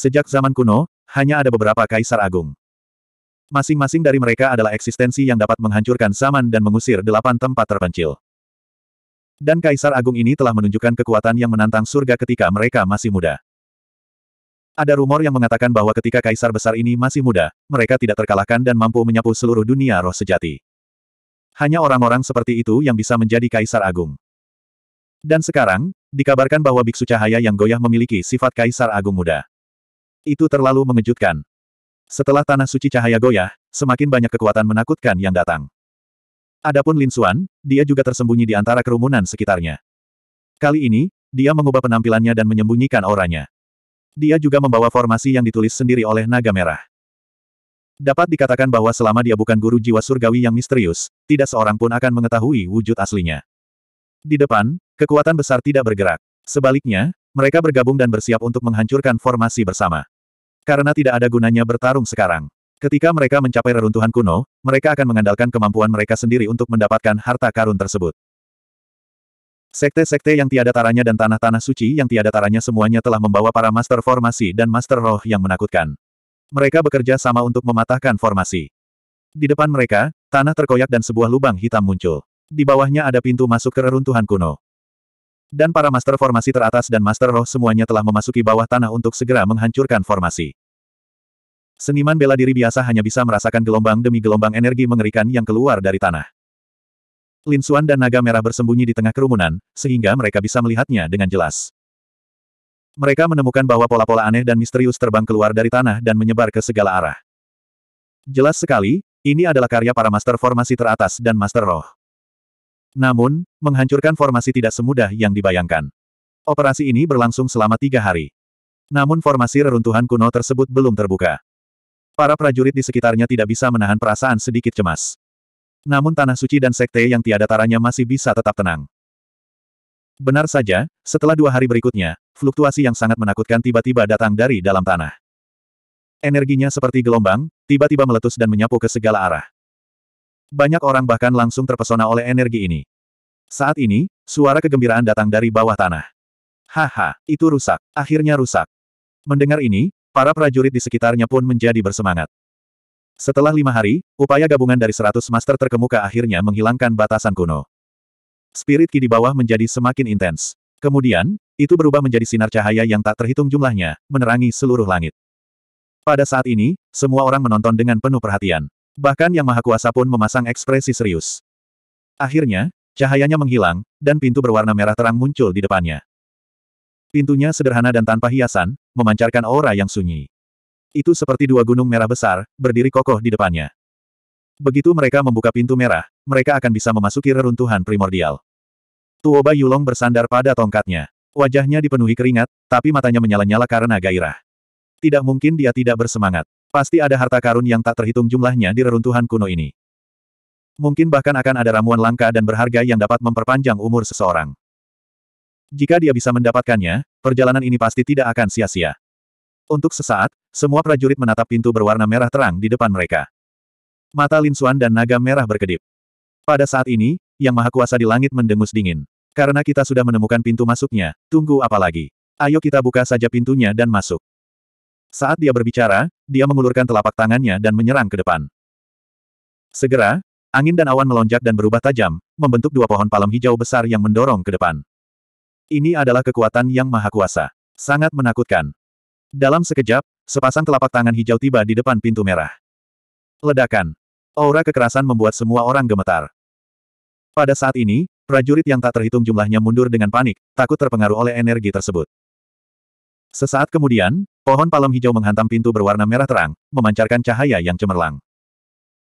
Sejak zaman kuno, hanya ada beberapa kaisar agung. Masing-masing dari mereka adalah eksistensi yang dapat menghancurkan zaman dan mengusir delapan tempat terpencil. Dan kaisar agung ini telah menunjukkan kekuatan yang menantang surga ketika mereka masih muda. Ada rumor yang mengatakan bahwa ketika kaisar besar ini masih muda, mereka tidak terkalahkan dan mampu menyapu seluruh dunia roh sejati. Hanya orang-orang seperti itu yang bisa menjadi kaisar agung. Dan sekarang, dikabarkan bahwa biksu cahaya yang goyah memiliki sifat kaisar agung muda. Itu terlalu mengejutkan. Setelah tanah suci cahaya goyah, semakin banyak kekuatan menakutkan yang datang. Adapun Lin Xuan, dia juga tersembunyi di antara kerumunan sekitarnya. Kali ini, dia mengubah penampilannya dan menyembunyikan auranya. Dia juga membawa formasi yang ditulis sendiri oleh naga merah. Dapat dikatakan bahwa selama dia bukan guru jiwa surgawi yang misterius, tidak seorang pun akan mengetahui wujud aslinya. Di depan, kekuatan besar tidak bergerak. Sebaliknya, mereka bergabung dan bersiap untuk menghancurkan formasi bersama. Karena tidak ada gunanya bertarung sekarang. Ketika mereka mencapai reruntuhan kuno, mereka akan mengandalkan kemampuan mereka sendiri untuk mendapatkan harta karun tersebut. Sekte-sekte yang tiada taranya dan tanah-tanah suci yang tiada taranya semuanya telah membawa para master formasi dan master roh yang menakutkan. Mereka bekerja sama untuk mematahkan formasi. Di depan mereka, tanah terkoyak dan sebuah lubang hitam muncul. Di bawahnya ada pintu masuk ke reruntuhan kuno. Dan para master formasi teratas dan master roh semuanya telah memasuki bawah tanah untuk segera menghancurkan formasi. Seniman bela diri biasa hanya bisa merasakan gelombang demi gelombang energi mengerikan yang keluar dari tanah. Lin Xuan dan naga merah bersembunyi di tengah kerumunan, sehingga mereka bisa melihatnya dengan jelas. Mereka menemukan bahwa pola-pola aneh dan misterius terbang keluar dari tanah dan menyebar ke segala arah. Jelas sekali, ini adalah karya para master formasi teratas dan master roh. Namun, menghancurkan formasi tidak semudah yang dibayangkan. Operasi ini berlangsung selama tiga hari. Namun formasi reruntuhan kuno tersebut belum terbuka. Para prajurit di sekitarnya tidak bisa menahan perasaan sedikit cemas. Namun Tanah Suci dan Sekte yang tiada taranya masih bisa tetap tenang. Benar saja, setelah dua hari berikutnya, fluktuasi yang sangat menakutkan tiba-tiba datang dari dalam tanah. Energinya seperti gelombang, tiba-tiba meletus dan menyapu ke segala arah. Banyak orang bahkan langsung terpesona oleh energi ini. Saat ini, suara kegembiraan datang dari bawah tanah. Haha, itu rusak. Akhirnya rusak. Mendengar ini, para prajurit di sekitarnya pun menjadi bersemangat. Setelah lima hari, upaya gabungan dari seratus master terkemuka akhirnya menghilangkan batasan kuno. Spirit ki di bawah menjadi semakin intens. Kemudian, itu berubah menjadi sinar cahaya yang tak terhitung jumlahnya, menerangi seluruh langit. Pada saat ini, semua orang menonton dengan penuh perhatian. Bahkan Yang Maha Kuasa pun memasang ekspresi serius. Akhirnya, cahayanya menghilang, dan pintu berwarna merah terang muncul di depannya. Pintunya sederhana dan tanpa hiasan, memancarkan aura yang sunyi. Itu seperti dua gunung merah besar, berdiri kokoh di depannya. Begitu mereka membuka pintu merah, mereka akan bisa memasuki reruntuhan primordial. Tuoba Yulong bersandar pada tongkatnya. Wajahnya dipenuhi keringat, tapi matanya menyala-nyala karena gairah. Tidak mungkin dia tidak bersemangat. Pasti ada harta karun yang tak terhitung jumlahnya di reruntuhan kuno ini. Mungkin bahkan akan ada ramuan langka dan berharga yang dapat memperpanjang umur seseorang. Jika dia bisa mendapatkannya, perjalanan ini pasti tidak akan sia-sia. Untuk sesaat, semua prajurit menatap pintu berwarna merah terang di depan mereka. Mata Lin Xuan dan naga merah berkedip. Pada saat ini, Yang Maha Kuasa di langit mendengus dingin. Karena kita sudah menemukan pintu masuknya, tunggu apa lagi? Ayo kita buka saja pintunya dan masuk. Saat dia berbicara, dia mengulurkan telapak tangannya dan menyerang ke depan. Segera, angin dan awan melonjak dan berubah tajam, membentuk dua pohon palem hijau besar yang mendorong ke depan. Ini adalah kekuatan yang maha kuasa. Sangat menakutkan. Dalam sekejap, sepasang telapak tangan hijau tiba di depan pintu merah. Ledakan. Aura kekerasan membuat semua orang gemetar. Pada saat ini, prajurit yang tak terhitung jumlahnya mundur dengan panik, takut terpengaruh oleh energi tersebut. Sesaat kemudian, pohon palem hijau menghantam pintu berwarna merah terang, memancarkan cahaya yang cemerlang.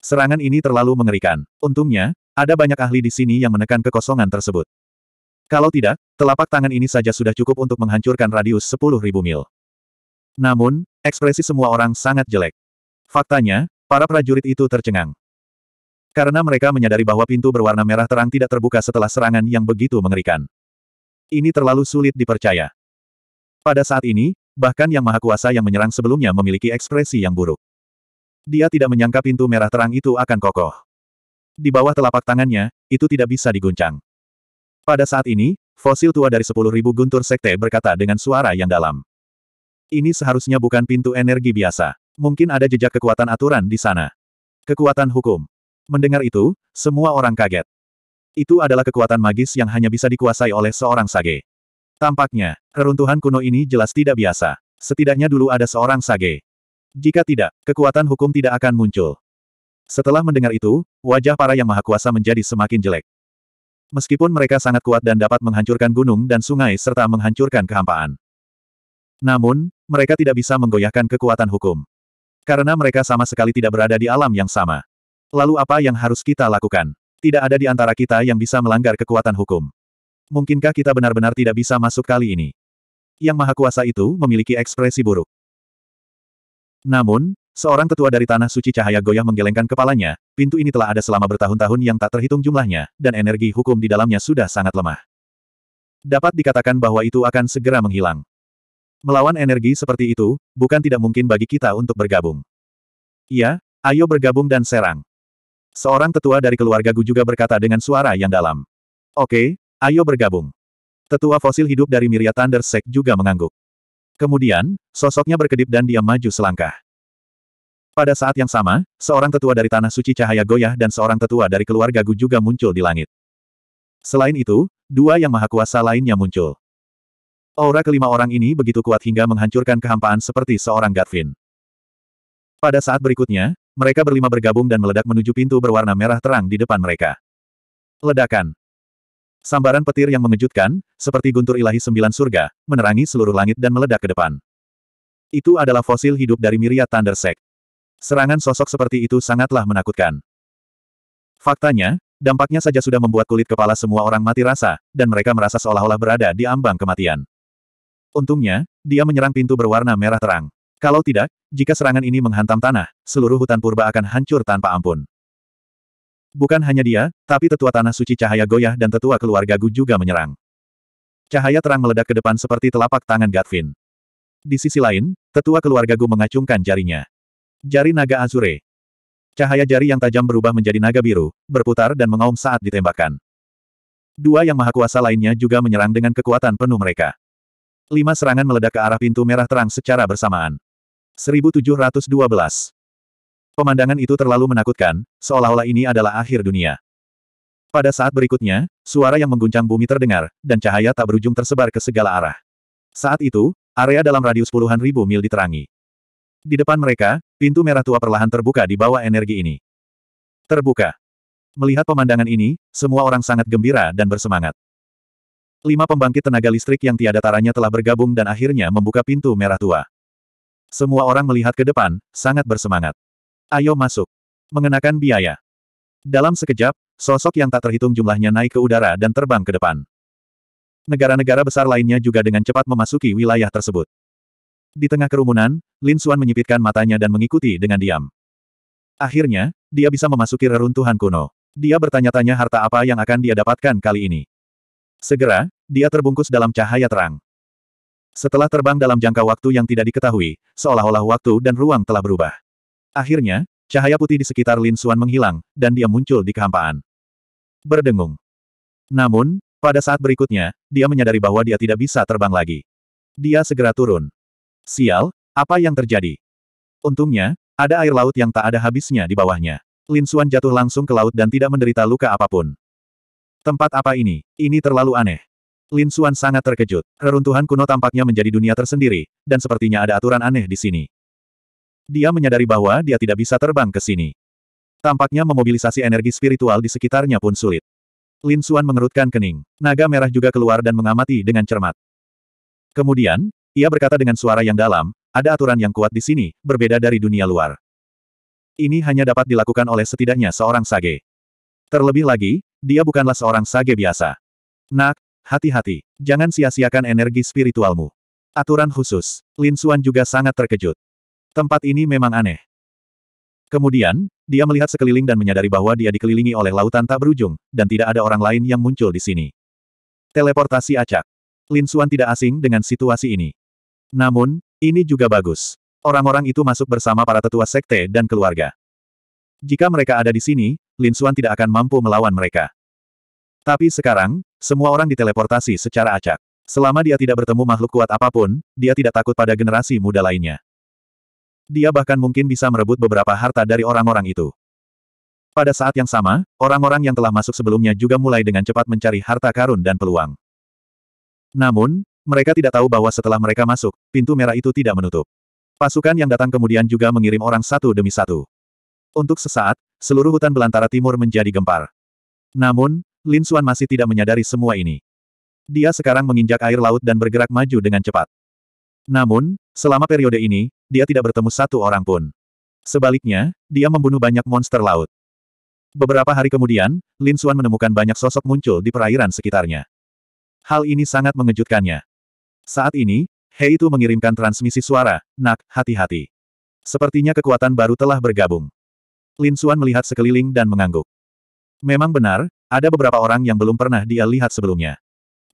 Serangan ini terlalu mengerikan. Untungnya, ada banyak ahli di sini yang menekan kekosongan tersebut. Kalau tidak, telapak tangan ini saja sudah cukup untuk menghancurkan radius 10.000 mil. Namun, ekspresi semua orang sangat jelek. Faktanya, para prajurit itu tercengang. Karena mereka menyadari bahwa pintu berwarna merah terang tidak terbuka setelah serangan yang begitu mengerikan. Ini terlalu sulit dipercaya. Pada saat ini, bahkan Yang Maha Kuasa yang menyerang sebelumnya memiliki ekspresi yang buruk. Dia tidak menyangka pintu merah terang itu akan kokoh. Di bawah telapak tangannya, itu tidak bisa diguncang. Pada saat ini, fosil tua dari 10.000 guntur sekte berkata dengan suara yang dalam. Ini seharusnya bukan pintu energi biasa. Mungkin ada jejak kekuatan aturan di sana. Kekuatan hukum. Mendengar itu, semua orang kaget. Itu adalah kekuatan magis yang hanya bisa dikuasai oleh seorang sage. Tampaknya, keruntuhan kuno ini jelas tidak biasa. Setidaknya dulu ada seorang sage. Jika tidak, kekuatan hukum tidak akan muncul. Setelah mendengar itu, wajah para yang maha kuasa menjadi semakin jelek. Meskipun mereka sangat kuat dan dapat menghancurkan gunung dan sungai serta menghancurkan kehampaan. Namun, mereka tidak bisa menggoyahkan kekuatan hukum. Karena mereka sama sekali tidak berada di alam yang sama. Lalu apa yang harus kita lakukan? Tidak ada di antara kita yang bisa melanggar kekuatan hukum. Mungkinkah kita benar-benar tidak bisa masuk kali ini? Yang Maha Kuasa itu memiliki ekspresi buruk. Namun, seorang tetua dari Tanah Suci Cahaya Goyah menggelengkan kepalanya, pintu ini telah ada selama bertahun-tahun yang tak terhitung jumlahnya, dan energi hukum di dalamnya sudah sangat lemah. Dapat dikatakan bahwa itu akan segera menghilang. Melawan energi seperti itu, bukan tidak mungkin bagi kita untuk bergabung. Iya, ayo bergabung dan serang. Seorang tetua dari keluarga Gu juga berkata dengan suara yang dalam. Oke, Ayo bergabung. Tetua fosil hidup dari Miria Thunder Sek juga mengangguk. Kemudian, sosoknya berkedip dan dia maju selangkah. Pada saat yang sama, seorang tetua dari Tanah Suci Cahaya Goyah dan seorang tetua dari keluarga Gu juga muncul di langit. Selain itu, dua yang maha kuasa lainnya muncul. Aura kelima orang ini begitu kuat hingga menghancurkan kehampaan seperti seorang Gatvin. Pada saat berikutnya, mereka berlima bergabung dan meledak menuju pintu berwarna merah terang di depan mereka. Ledakan. Sambaran petir yang mengejutkan, seperti guntur ilahi sembilan surga, menerangi seluruh langit dan meledak ke depan. Itu adalah fosil hidup dari miriat Thunder Serangan sosok seperti itu sangatlah menakutkan. Faktanya, dampaknya saja sudah membuat kulit kepala semua orang mati rasa, dan mereka merasa seolah-olah berada di ambang kematian. Untungnya, dia menyerang pintu berwarna merah terang. Kalau tidak, jika serangan ini menghantam tanah, seluruh hutan purba akan hancur tanpa ampun. Bukan hanya dia, tapi tetua tanah suci cahaya goyah dan tetua keluarga Gu juga menyerang. Cahaya terang meledak ke depan seperti telapak tangan Gatvin. Di sisi lain, tetua keluarga Gu mengacungkan jarinya. Jari naga Azure. Cahaya jari yang tajam berubah menjadi naga biru, berputar dan mengaum saat ditembakkan. Dua yang maha kuasa lainnya juga menyerang dengan kekuatan penuh mereka. Lima serangan meledak ke arah pintu merah terang secara bersamaan. 1712 Pemandangan itu terlalu menakutkan, seolah-olah ini adalah akhir dunia. Pada saat berikutnya, suara yang mengguncang bumi terdengar, dan cahaya tak berujung tersebar ke segala arah. Saat itu, area dalam radius puluhan ribu mil diterangi. Di depan mereka, pintu merah tua perlahan terbuka di bawah energi ini. Terbuka. Melihat pemandangan ini, semua orang sangat gembira dan bersemangat. Lima pembangkit tenaga listrik yang tiada taranya telah bergabung dan akhirnya membuka pintu merah tua. Semua orang melihat ke depan, sangat bersemangat. Ayo masuk. Mengenakan biaya. Dalam sekejap, sosok yang tak terhitung jumlahnya naik ke udara dan terbang ke depan. Negara-negara besar lainnya juga dengan cepat memasuki wilayah tersebut. Di tengah kerumunan, Lin Xuan menyipitkan matanya dan mengikuti dengan diam. Akhirnya, dia bisa memasuki reruntuhan kuno. Dia bertanya-tanya harta apa yang akan dia dapatkan kali ini. Segera, dia terbungkus dalam cahaya terang. Setelah terbang dalam jangka waktu yang tidak diketahui, seolah-olah waktu dan ruang telah berubah. Akhirnya, cahaya putih di sekitar Lin Xuan menghilang, dan dia muncul di kehampaan. Berdengung. Namun, pada saat berikutnya, dia menyadari bahwa dia tidak bisa terbang lagi. Dia segera turun. Sial, apa yang terjadi? Untungnya, ada air laut yang tak ada habisnya di bawahnya. Lin Xuan jatuh langsung ke laut dan tidak menderita luka apapun. Tempat apa ini? Ini terlalu aneh. Lin Xuan sangat terkejut. Reruntuhan kuno tampaknya menjadi dunia tersendiri, dan sepertinya ada aturan aneh di sini. Dia menyadari bahwa dia tidak bisa terbang ke sini. Tampaknya memobilisasi energi spiritual di sekitarnya pun sulit. Lin Xuan mengerutkan kening. Naga merah juga keluar dan mengamati dengan cermat. Kemudian, ia berkata dengan suara yang dalam, ada aturan yang kuat di sini, berbeda dari dunia luar. Ini hanya dapat dilakukan oleh setidaknya seorang sage. Terlebih lagi, dia bukanlah seorang sage biasa. Nak, hati-hati, jangan sia-siakan energi spiritualmu. Aturan khusus, Lin Xuan juga sangat terkejut. Tempat ini memang aneh. Kemudian, dia melihat sekeliling dan menyadari bahwa dia dikelilingi oleh lautan tak berujung, dan tidak ada orang lain yang muncul di sini. Teleportasi acak. Lin Xuan tidak asing dengan situasi ini. Namun, ini juga bagus. Orang-orang itu masuk bersama para tetua sekte dan keluarga. Jika mereka ada di sini, Lin Xuan tidak akan mampu melawan mereka. Tapi sekarang, semua orang diteleportasi secara acak. Selama dia tidak bertemu makhluk kuat apapun, dia tidak takut pada generasi muda lainnya. Dia bahkan mungkin bisa merebut beberapa harta dari orang-orang itu. Pada saat yang sama, orang-orang yang telah masuk sebelumnya juga mulai dengan cepat mencari harta karun dan peluang. Namun, mereka tidak tahu bahwa setelah mereka masuk, pintu merah itu tidak menutup. Pasukan yang datang kemudian juga mengirim orang satu demi satu. Untuk sesaat, seluruh hutan belantara timur menjadi gempar. Namun, Lin Xuan masih tidak menyadari semua ini. Dia sekarang menginjak air laut dan bergerak maju dengan cepat. Namun, Selama periode ini, dia tidak bertemu satu orang pun. Sebaliknya, dia membunuh banyak monster laut. Beberapa hari kemudian, Lin Xuan menemukan banyak sosok muncul di perairan sekitarnya. Hal ini sangat mengejutkannya. Saat ini, Hei itu mengirimkan transmisi suara, nak, hati-hati. Sepertinya kekuatan baru telah bergabung. Lin Xuan melihat sekeliling dan mengangguk. Memang benar, ada beberapa orang yang belum pernah dia lihat sebelumnya.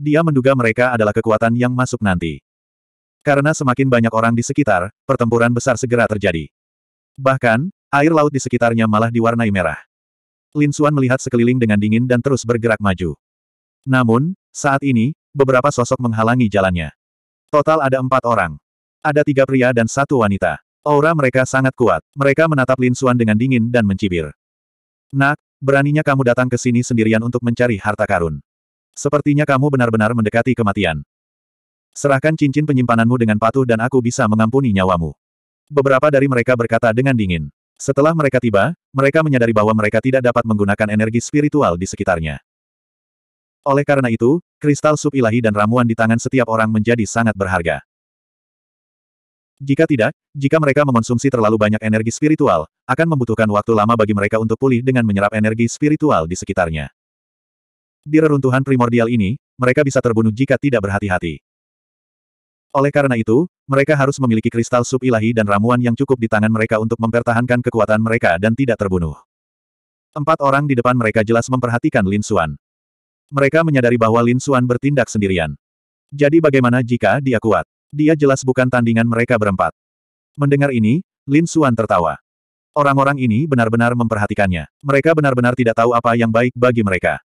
Dia menduga mereka adalah kekuatan yang masuk nanti. Karena semakin banyak orang di sekitar, pertempuran besar segera terjadi. Bahkan, air laut di sekitarnya malah diwarnai merah. Lin Xuan melihat sekeliling dengan dingin dan terus bergerak maju. Namun, saat ini, beberapa sosok menghalangi jalannya. Total ada empat orang. Ada tiga pria dan satu wanita. Aura mereka sangat kuat. Mereka menatap Lin Xuan dengan dingin dan mencibir. Nak, beraninya kamu datang ke sini sendirian untuk mencari harta karun. Sepertinya kamu benar-benar mendekati kematian. Serahkan cincin penyimpananmu dengan patuh dan aku bisa mengampuni nyawamu. Beberapa dari mereka berkata dengan dingin. Setelah mereka tiba, mereka menyadari bahwa mereka tidak dapat menggunakan energi spiritual di sekitarnya. Oleh karena itu, kristal sub ilahi dan ramuan di tangan setiap orang menjadi sangat berharga. Jika tidak, jika mereka mengonsumsi terlalu banyak energi spiritual, akan membutuhkan waktu lama bagi mereka untuk pulih dengan menyerap energi spiritual di sekitarnya. Di reruntuhan primordial ini, mereka bisa terbunuh jika tidak berhati-hati. Oleh karena itu, mereka harus memiliki kristal sub ilahi dan ramuan yang cukup di tangan mereka untuk mempertahankan kekuatan mereka dan tidak terbunuh. Empat orang di depan mereka jelas memperhatikan Lin Xuan. Mereka menyadari bahwa Lin Xuan bertindak sendirian. Jadi bagaimana jika dia kuat? Dia jelas bukan tandingan mereka berempat. Mendengar ini, Lin Xuan tertawa. Orang-orang ini benar-benar memperhatikannya. Mereka benar-benar tidak tahu apa yang baik bagi mereka.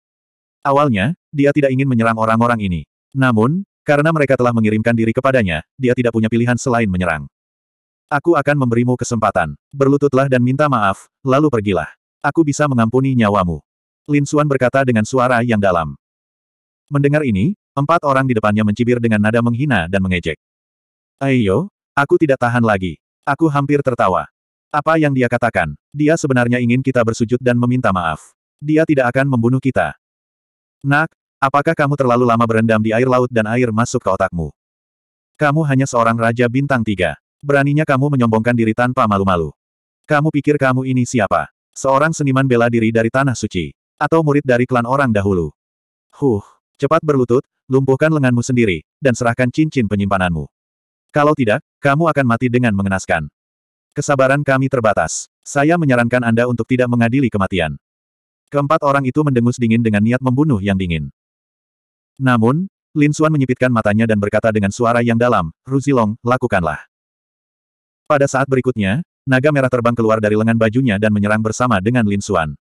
Awalnya, dia tidak ingin menyerang orang-orang ini. Namun, karena mereka telah mengirimkan diri kepadanya, dia tidak punya pilihan selain menyerang. Aku akan memberimu kesempatan. Berlututlah dan minta maaf, lalu pergilah. Aku bisa mengampuni nyawamu. Lin Suan berkata dengan suara yang dalam. Mendengar ini, empat orang di depannya mencibir dengan nada menghina dan mengejek. Ayo, aku tidak tahan lagi. Aku hampir tertawa. Apa yang dia katakan? Dia sebenarnya ingin kita bersujud dan meminta maaf. Dia tidak akan membunuh kita. Nak, Apakah kamu terlalu lama berendam di air laut dan air masuk ke otakmu? Kamu hanya seorang raja bintang tiga. Beraninya kamu menyombongkan diri tanpa malu-malu. Kamu pikir kamu ini siapa? Seorang seniman bela diri dari Tanah Suci. Atau murid dari klan orang dahulu. Huh, cepat berlutut, lumpuhkan lenganmu sendiri, dan serahkan cincin penyimpananmu. Kalau tidak, kamu akan mati dengan mengenaskan. Kesabaran kami terbatas. Saya menyarankan Anda untuk tidak mengadili kematian. Keempat orang itu mendengus dingin dengan niat membunuh yang dingin. Namun, Lin Xuan menyipitkan matanya dan berkata dengan suara yang dalam, Ruzilong, lakukanlah. Pada saat berikutnya, naga merah terbang keluar dari lengan bajunya dan menyerang bersama dengan Lin Xuan.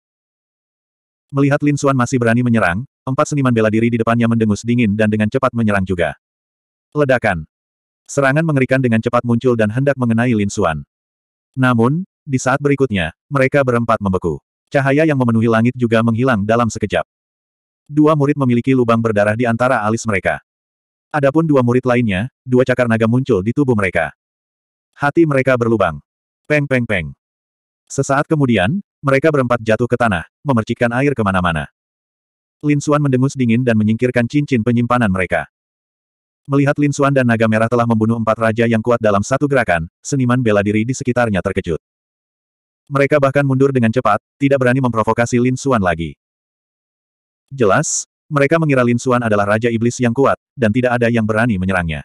Melihat Lin Xuan masih berani menyerang, empat seniman bela diri di depannya mendengus dingin dan dengan cepat menyerang juga. Ledakan. Serangan mengerikan dengan cepat muncul dan hendak mengenai Lin Xuan. Namun, di saat berikutnya, mereka berempat membeku. Cahaya yang memenuhi langit juga menghilang dalam sekejap. Dua murid memiliki lubang berdarah di antara alis mereka. Adapun dua murid lainnya, dua cakar naga muncul di tubuh mereka. Hati mereka berlubang. Peng peng peng. Sesaat kemudian, mereka berempat jatuh ke tanah, memercikkan air kemana-mana. Lin Xuan mendengus dingin dan menyingkirkan cincin penyimpanan mereka. Melihat Lin Xuan dan Naga Merah telah membunuh empat raja yang kuat dalam satu gerakan, seniman bela diri di sekitarnya terkejut. Mereka bahkan mundur dengan cepat, tidak berani memprovokasi Lin Xuan lagi. Jelas, mereka mengira Lin Suan adalah Raja Iblis yang kuat, dan tidak ada yang berani menyerangnya.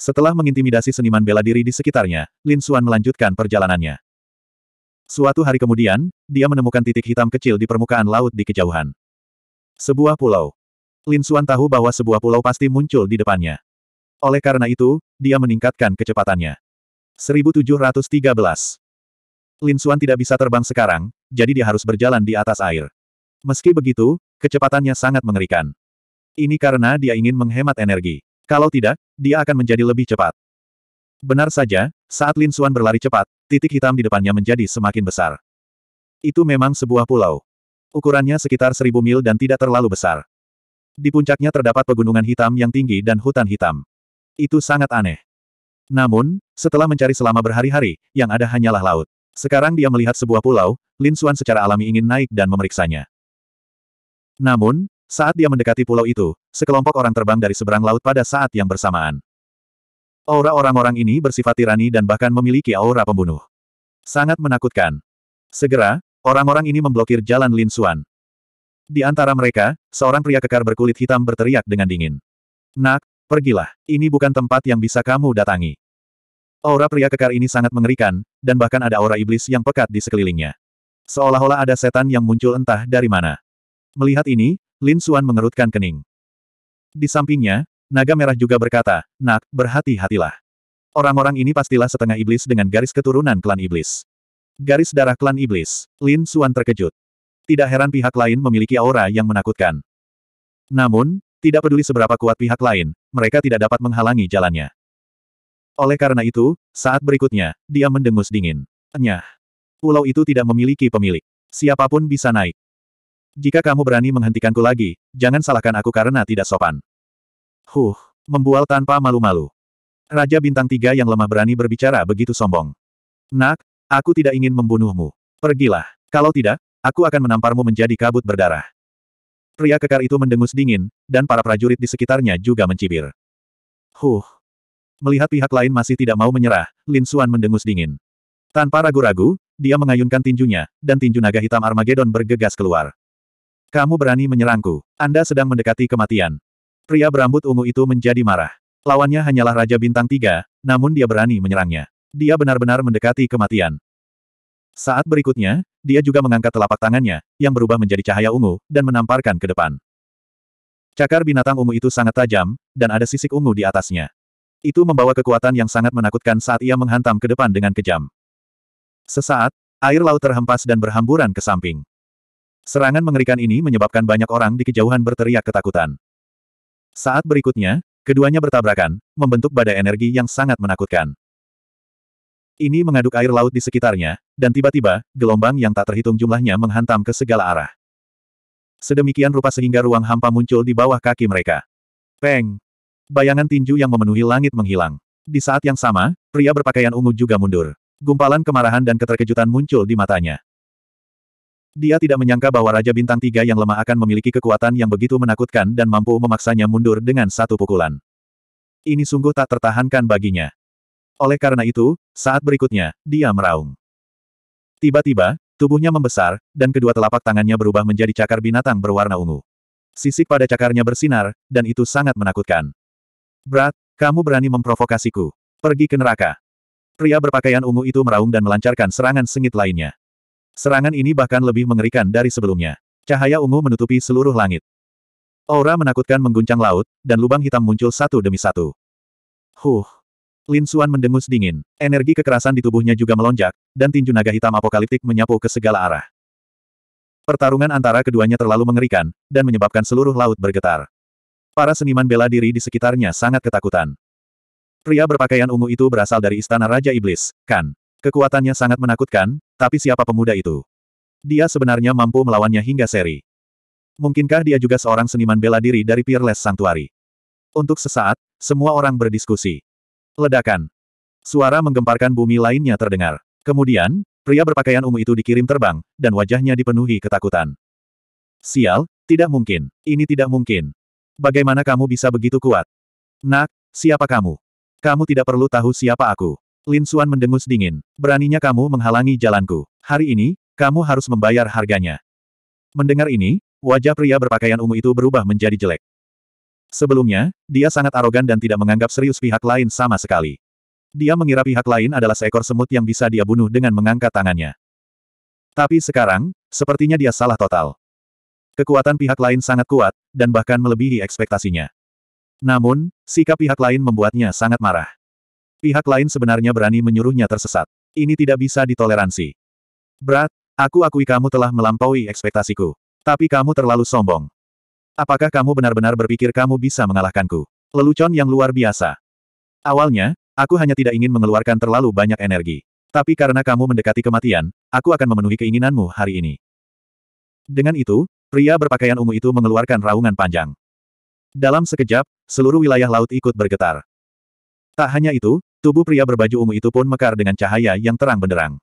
Setelah mengintimidasi seniman bela diri di sekitarnya, Lin Suan melanjutkan perjalanannya. Suatu hari kemudian, dia menemukan titik hitam kecil di permukaan laut di kejauhan. Sebuah pulau. Lin Suan tahu bahwa sebuah pulau pasti muncul di depannya. Oleh karena itu, dia meningkatkan kecepatannya. 1713. Lin Suan tidak bisa terbang sekarang, jadi dia harus berjalan di atas air. Meski begitu, kecepatannya sangat mengerikan. Ini karena dia ingin menghemat energi. Kalau tidak, dia akan menjadi lebih cepat. Benar saja, saat Lin Xuan berlari cepat, titik hitam di depannya menjadi semakin besar. Itu memang sebuah pulau. Ukurannya sekitar seribu mil dan tidak terlalu besar. Di puncaknya terdapat pegunungan hitam yang tinggi dan hutan hitam. Itu sangat aneh. Namun, setelah mencari selama berhari-hari, yang ada hanyalah laut. Sekarang dia melihat sebuah pulau, Lin Xuan secara alami ingin naik dan memeriksanya. Namun, saat dia mendekati pulau itu, sekelompok orang terbang dari seberang laut pada saat yang bersamaan. Aura orang-orang ini bersifat tirani dan bahkan memiliki aura pembunuh. Sangat menakutkan. Segera, orang-orang ini memblokir jalan Lin Xuan. Di antara mereka, seorang pria kekar berkulit hitam berteriak dengan dingin. Nak, pergilah. Ini bukan tempat yang bisa kamu datangi. Aura pria kekar ini sangat mengerikan, dan bahkan ada aura iblis yang pekat di sekelilingnya. Seolah-olah ada setan yang muncul entah dari mana. Melihat ini, Lin Xuan mengerutkan kening. Di sampingnya, naga merah juga berkata, Nak, berhati-hatilah. Orang-orang ini pastilah setengah iblis dengan garis keturunan klan iblis. Garis darah klan iblis, Lin Xuan terkejut. Tidak heran pihak lain memiliki aura yang menakutkan. Namun, tidak peduli seberapa kuat pihak lain, mereka tidak dapat menghalangi jalannya. Oleh karena itu, saat berikutnya, dia mendengus dingin. Enyah. Pulau itu tidak memiliki pemilik. Siapapun bisa naik. Jika kamu berani menghentikanku lagi, jangan salahkan aku karena tidak sopan. Huh, membual tanpa malu-malu. Raja bintang tiga yang lemah berani berbicara begitu sombong. Nak, aku tidak ingin membunuhmu. Pergilah. Kalau tidak, aku akan menamparmu menjadi kabut berdarah. Pria kekar itu mendengus dingin, dan para prajurit di sekitarnya juga mencibir. Huh. Melihat pihak lain masih tidak mau menyerah, Lin Suan mendengus dingin. Tanpa ragu-ragu, dia mengayunkan tinjunya, dan tinju naga hitam Armageddon bergegas keluar. Kamu berani menyerangku. Anda sedang mendekati kematian. Pria berambut ungu itu menjadi marah. Lawannya hanyalah Raja Bintang Tiga, namun dia berani menyerangnya. Dia benar-benar mendekati kematian. Saat berikutnya, dia juga mengangkat telapak tangannya, yang berubah menjadi cahaya ungu, dan menamparkan ke depan. Cakar binatang ungu itu sangat tajam, dan ada sisik ungu di atasnya. Itu membawa kekuatan yang sangat menakutkan saat ia menghantam ke depan dengan kejam. Sesaat, air laut terhempas dan berhamburan ke samping. Serangan mengerikan ini menyebabkan banyak orang di kejauhan berteriak ketakutan. Saat berikutnya, keduanya bertabrakan, membentuk badai energi yang sangat menakutkan. Ini mengaduk air laut di sekitarnya, dan tiba-tiba, gelombang yang tak terhitung jumlahnya menghantam ke segala arah. Sedemikian rupa sehingga ruang hampa muncul di bawah kaki mereka. Peng! Bayangan tinju yang memenuhi langit menghilang. Di saat yang sama, pria berpakaian ungu juga mundur. Gumpalan kemarahan dan keterkejutan muncul di matanya. Dia tidak menyangka bahwa Raja Bintang Tiga yang lemah akan memiliki kekuatan yang begitu menakutkan dan mampu memaksanya mundur dengan satu pukulan. Ini sungguh tak tertahankan baginya. Oleh karena itu, saat berikutnya, dia meraung. Tiba-tiba, tubuhnya membesar, dan kedua telapak tangannya berubah menjadi cakar binatang berwarna ungu. Sisik pada cakarnya bersinar, dan itu sangat menakutkan. Brat, kamu berani memprovokasiku. Pergi ke neraka. Pria berpakaian ungu itu meraung dan melancarkan serangan sengit lainnya. Serangan ini bahkan lebih mengerikan dari sebelumnya. Cahaya ungu menutupi seluruh langit. Aura menakutkan mengguncang laut, dan lubang hitam muncul satu demi satu. Huh. Lin Xuan mendengus dingin. Energi kekerasan di tubuhnya juga melonjak, dan tinju naga hitam apokaliptik menyapu ke segala arah. Pertarungan antara keduanya terlalu mengerikan, dan menyebabkan seluruh laut bergetar. Para seniman bela diri di sekitarnya sangat ketakutan. Pria berpakaian ungu itu berasal dari Istana Raja Iblis, kan? Kekuatannya sangat menakutkan, tapi siapa pemuda itu? Dia sebenarnya mampu melawannya hingga seri. Mungkinkah dia juga seorang seniman bela diri dari Peerless Sanctuary? Untuk sesaat, semua orang berdiskusi. Ledakan. Suara menggemparkan bumi lainnya terdengar. Kemudian, pria berpakaian ungu itu dikirim terbang, dan wajahnya dipenuhi ketakutan. Sial, tidak mungkin. Ini tidak mungkin. Bagaimana kamu bisa begitu kuat? Nak, siapa kamu? Kamu tidak perlu tahu siapa aku. Lin Suan mendengus dingin. Beraninya kamu menghalangi jalanku. Hari ini, kamu harus membayar harganya. Mendengar ini, wajah pria berpakaian ungu itu berubah menjadi jelek. Sebelumnya, dia sangat arogan dan tidak menganggap serius pihak lain sama sekali. Dia mengira pihak lain adalah seekor semut yang bisa dia bunuh dengan mengangkat tangannya. Tapi sekarang, sepertinya dia salah total. Kekuatan pihak lain sangat kuat, dan bahkan melebihi ekspektasinya. Namun, sikap pihak lain membuatnya sangat marah. Pihak lain sebenarnya berani menyuruhnya tersesat. Ini tidak bisa ditoleransi. Berat, aku akui kamu telah melampaui ekspektasiku. Tapi kamu terlalu sombong. Apakah kamu benar-benar berpikir kamu bisa mengalahkanku? Lelucon yang luar biasa. Awalnya, aku hanya tidak ingin mengeluarkan terlalu banyak energi. Tapi karena kamu mendekati kematian, aku akan memenuhi keinginanmu hari ini. Dengan itu, pria berpakaian ungu itu mengeluarkan raungan panjang. Dalam sekejap, seluruh wilayah laut ikut bergetar. Tak hanya itu, Tubuh pria berbaju ungu itu pun mekar dengan cahaya yang terang benderang.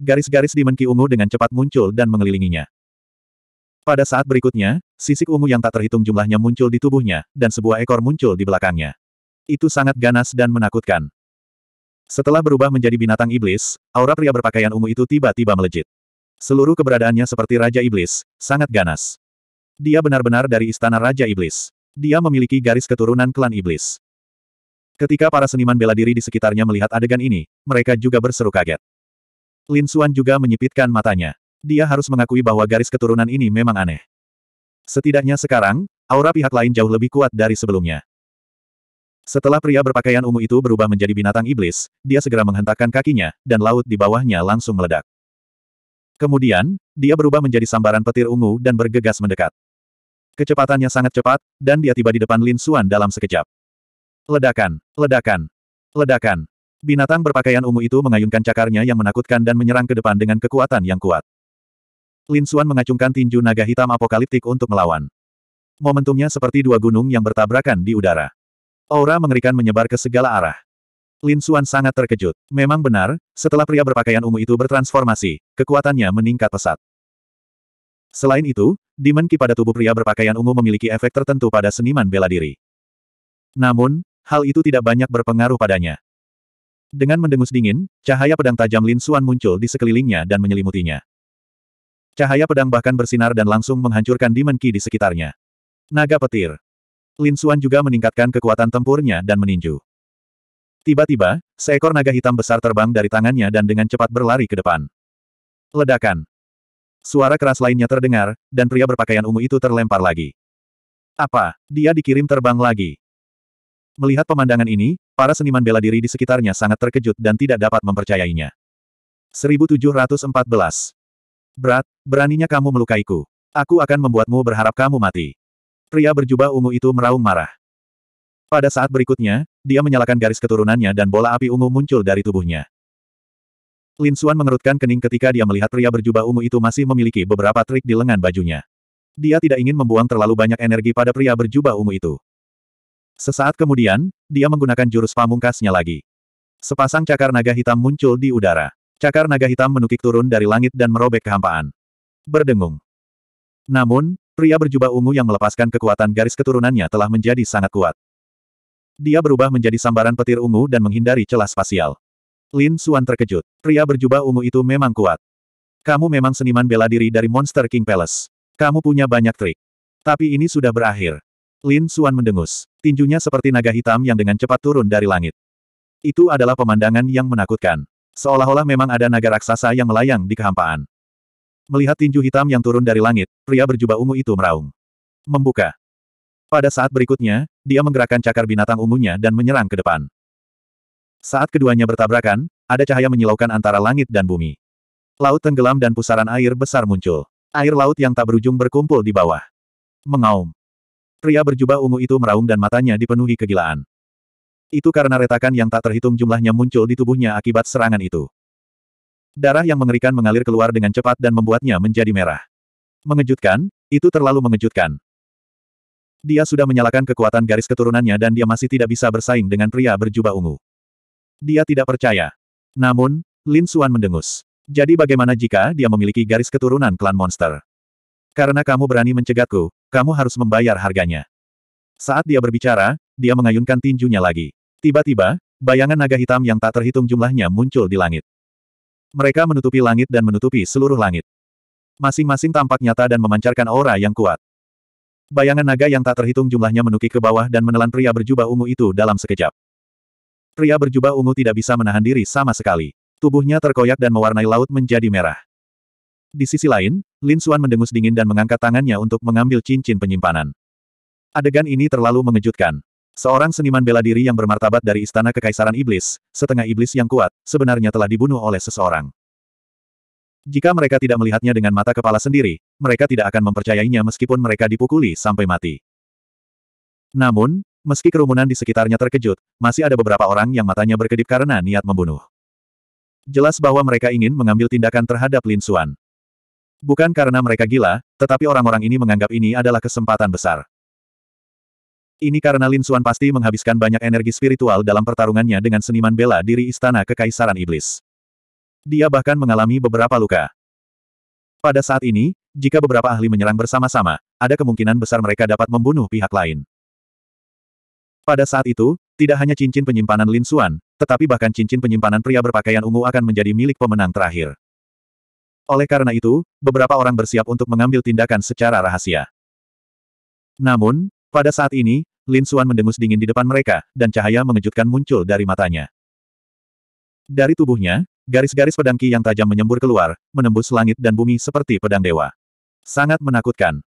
Garis-garis di menki ungu dengan cepat muncul dan mengelilinginya. Pada saat berikutnya, sisik ungu yang tak terhitung jumlahnya muncul di tubuhnya, dan sebuah ekor muncul di belakangnya. Itu sangat ganas dan menakutkan. Setelah berubah menjadi binatang iblis, aura pria berpakaian ungu itu tiba-tiba melejit. Seluruh keberadaannya seperti Raja Iblis, sangat ganas. Dia benar-benar dari istana Raja Iblis. Dia memiliki garis keturunan klan Iblis. Ketika para seniman bela diri di sekitarnya melihat adegan ini, mereka juga berseru kaget. Lin Xuan juga menyipitkan matanya. Dia harus mengakui bahwa garis keturunan ini memang aneh. Setidaknya sekarang, aura pihak lain jauh lebih kuat dari sebelumnya. Setelah pria berpakaian ungu itu berubah menjadi binatang iblis, dia segera menghentakkan kakinya, dan laut di bawahnya langsung meledak. Kemudian, dia berubah menjadi sambaran petir ungu dan bergegas mendekat. Kecepatannya sangat cepat, dan dia tiba di depan Lin Xuan dalam sekejap. Ledakan, ledakan, ledakan. Binatang berpakaian ungu itu mengayunkan cakarnya yang menakutkan dan menyerang ke depan dengan kekuatan yang kuat. Lin Xuan mengacungkan tinju naga hitam apokaliptik untuk melawan. Momentumnya seperti dua gunung yang bertabrakan di udara. Aura mengerikan menyebar ke segala arah. Lin Xuan sangat terkejut. Memang benar, setelah pria berpakaian ungu itu bertransformasi, kekuatannya meningkat pesat. Selain itu, Demon Ki pada tubuh pria berpakaian ungu memiliki efek tertentu pada seniman bela diri. Namun, hal itu tidak banyak berpengaruh padanya. Dengan mendengus dingin, cahaya pedang tajam Lin Suan muncul di sekelilingnya dan menyelimutinya. Cahaya pedang bahkan bersinar dan langsung menghancurkan Demon Ki di sekitarnya. Naga petir. Lin Suan juga meningkatkan kekuatan tempurnya dan meninju. Tiba-tiba, seekor naga hitam besar terbang dari tangannya dan dengan cepat berlari ke depan. Ledakan. Suara keras lainnya terdengar, dan pria berpakaian ungu itu terlempar lagi. Apa? Dia dikirim terbang lagi. Melihat pemandangan ini, para seniman bela diri di sekitarnya sangat terkejut dan tidak dapat mempercayainya. 1714. Berat, beraninya kamu melukaiku. Aku akan membuatmu berharap kamu mati. Pria berjubah ungu itu meraung marah. Pada saat berikutnya, dia menyalakan garis keturunannya dan bola api ungu muncul dari tubuhnya. Lin Xuan mengerutkan kening ketika dia melihat pria berjubah ungu itu masih memiliki beberapa trik di lengan bajunya. Dia tidak ingin membuang terlalu banyak energi pada pria berjubah ungu itu. Sesaat kemudian, dia menggunakan jurus pamungkasnya lagi. Sepasang cakar naga hitam muncul di udara. Cakar naga hitam menukik turun dari langit dan merobek kehampaan. Berdengung. Namun, pria berjubah ungu yang melepaskan kekuatan garis keturunannya telah menjadi sangat kuat. Dia berubah menjadi sambaran petir ungu dan menghindari celah spasial. Lin Suan terkejut. Pria berjubah ungu itu memang kuat. Kamu memang seniman bela diri dari Monster King Palace. Kamu punya banyak trik. Tapi ini sudah berakhir. Lin Suan mendengus. Tinjunya seperti naga hitam yang dengan cepat turun dari langit. Itu adalah pemandangan yang menakutkan. Seolah-olah memang ada naga raksasa yang melayang di kehampaan. Melihat tinju hitam yang turun dari langit, pria berjubah ungu itu meraung. Membuka. Pada saat berikutnya, dia menggerakkan cakar binatang ungunya dan menyerang ke depan. Saat keduanya bertabrakan, ada cahaya menyilaukan antara langit dan bumi. Laut tenggelam dan pusaran air besar muncul. Air laut yang tak berujung berkumpul di bawah. Mengaum. Pria berjubah ungu itu meraung dan matanya dipenuhi kegilaan. Itu karena retakan yang tak terhitung jumlahnya muncul di tubuhnya akibat serangan itu. Darah yang mengerikan mengalir keluar dengan cepat dan membuatnya menjadi merah. Mengejutkan, itu terlalu mengejutkan. Dia sudah menyalakan kekuatan garis keturunannya dan dia masih tidak bisa bersaing dengan pria berjubah ungu. Dia tidak percaya. Namun, Lin Suan mendengus. Jadi bagaimana jika dia memiliki garis keturunan klan monster? Karena kamu berani mencegatku, kamu harus membayar harganya. Saat dia berbicara, dia mengayunkan tinjunya lagi. Tiba-tiba, bayangan naga hitam yang tak terhitung jumlahnya muncul di langit. Mereka menutupi langit dan menutupi seluruh langit. Masing-masing tampak nyata dan memancarkan aura yang kuat. Bayangan naga yang tak terhitung jumlahnya menukik ke bawah dan menelan pria berjubah ungu itu dalam sekejap. Pria berjubah ungu tidak bisa menahan diri sama sekali. Tubuhnya terkoyak dan mewarnai laut menjadi merah. Di sisi lain, Lin Xuan mendengus dingin dan mengangkat tangannya untuk mengambil cincin penyimpanan. Adegan ini terlalu mengejutkan. Seorang seniman bela diri yang bermartabat dari Istana Kekaisaran Iblis, setengah iblis yang kuat, sebenarnya telah dibunuh oleh seseorang. Jika mereka tidak melihatnya dengan mata kepala sendiri, mereka tidak akan mempercayainya meskipun mereka dipukuli sampai mati. Namun, meski kerumunan di sekitarnya terkejut, masih ada beberapa orang yang matanya berkedip karena niat membunuh. Jelas bahwa mereka ingin mengambil tindakan terhadap Lin Xuan. Bukan karena mereka gila, tetapi orang-orang ini menganggap ini adalah kesempatan besar. Ini karena Lin Xuan pasti menghabiskan banyak energi spiritual dalam pertarungannya dengan seniman bela diri Istana Kekaisaran Iblis. Dia bahkan mengalami beberapa luka. Pada saat ini, jika beberapa ahli menyerang bersama-sama, ada kemungkinan besar mereka dapat membunuh pihak lain. Pada saat itu, tidak hanya cincin penyimpanan Lin Xuan, tetapi bahkan cincin penyimpanan pria berpakaian ungu akan menjadi milik pemenang terakhir. Oleh karena itu, beberapa orang bersiap untuk mengambil tindakan secara rahasia. Namun, pada saat ini, Lin Xuan mendengus dingin di depan mereka, dan cahaya mengejutkan muncul dari matanya. Dari tubuhnya, garis-garis pedangki yang tajam menyembur keluar, menembus langit dan bumi seperti pedang dewa. Sangat menakutkan.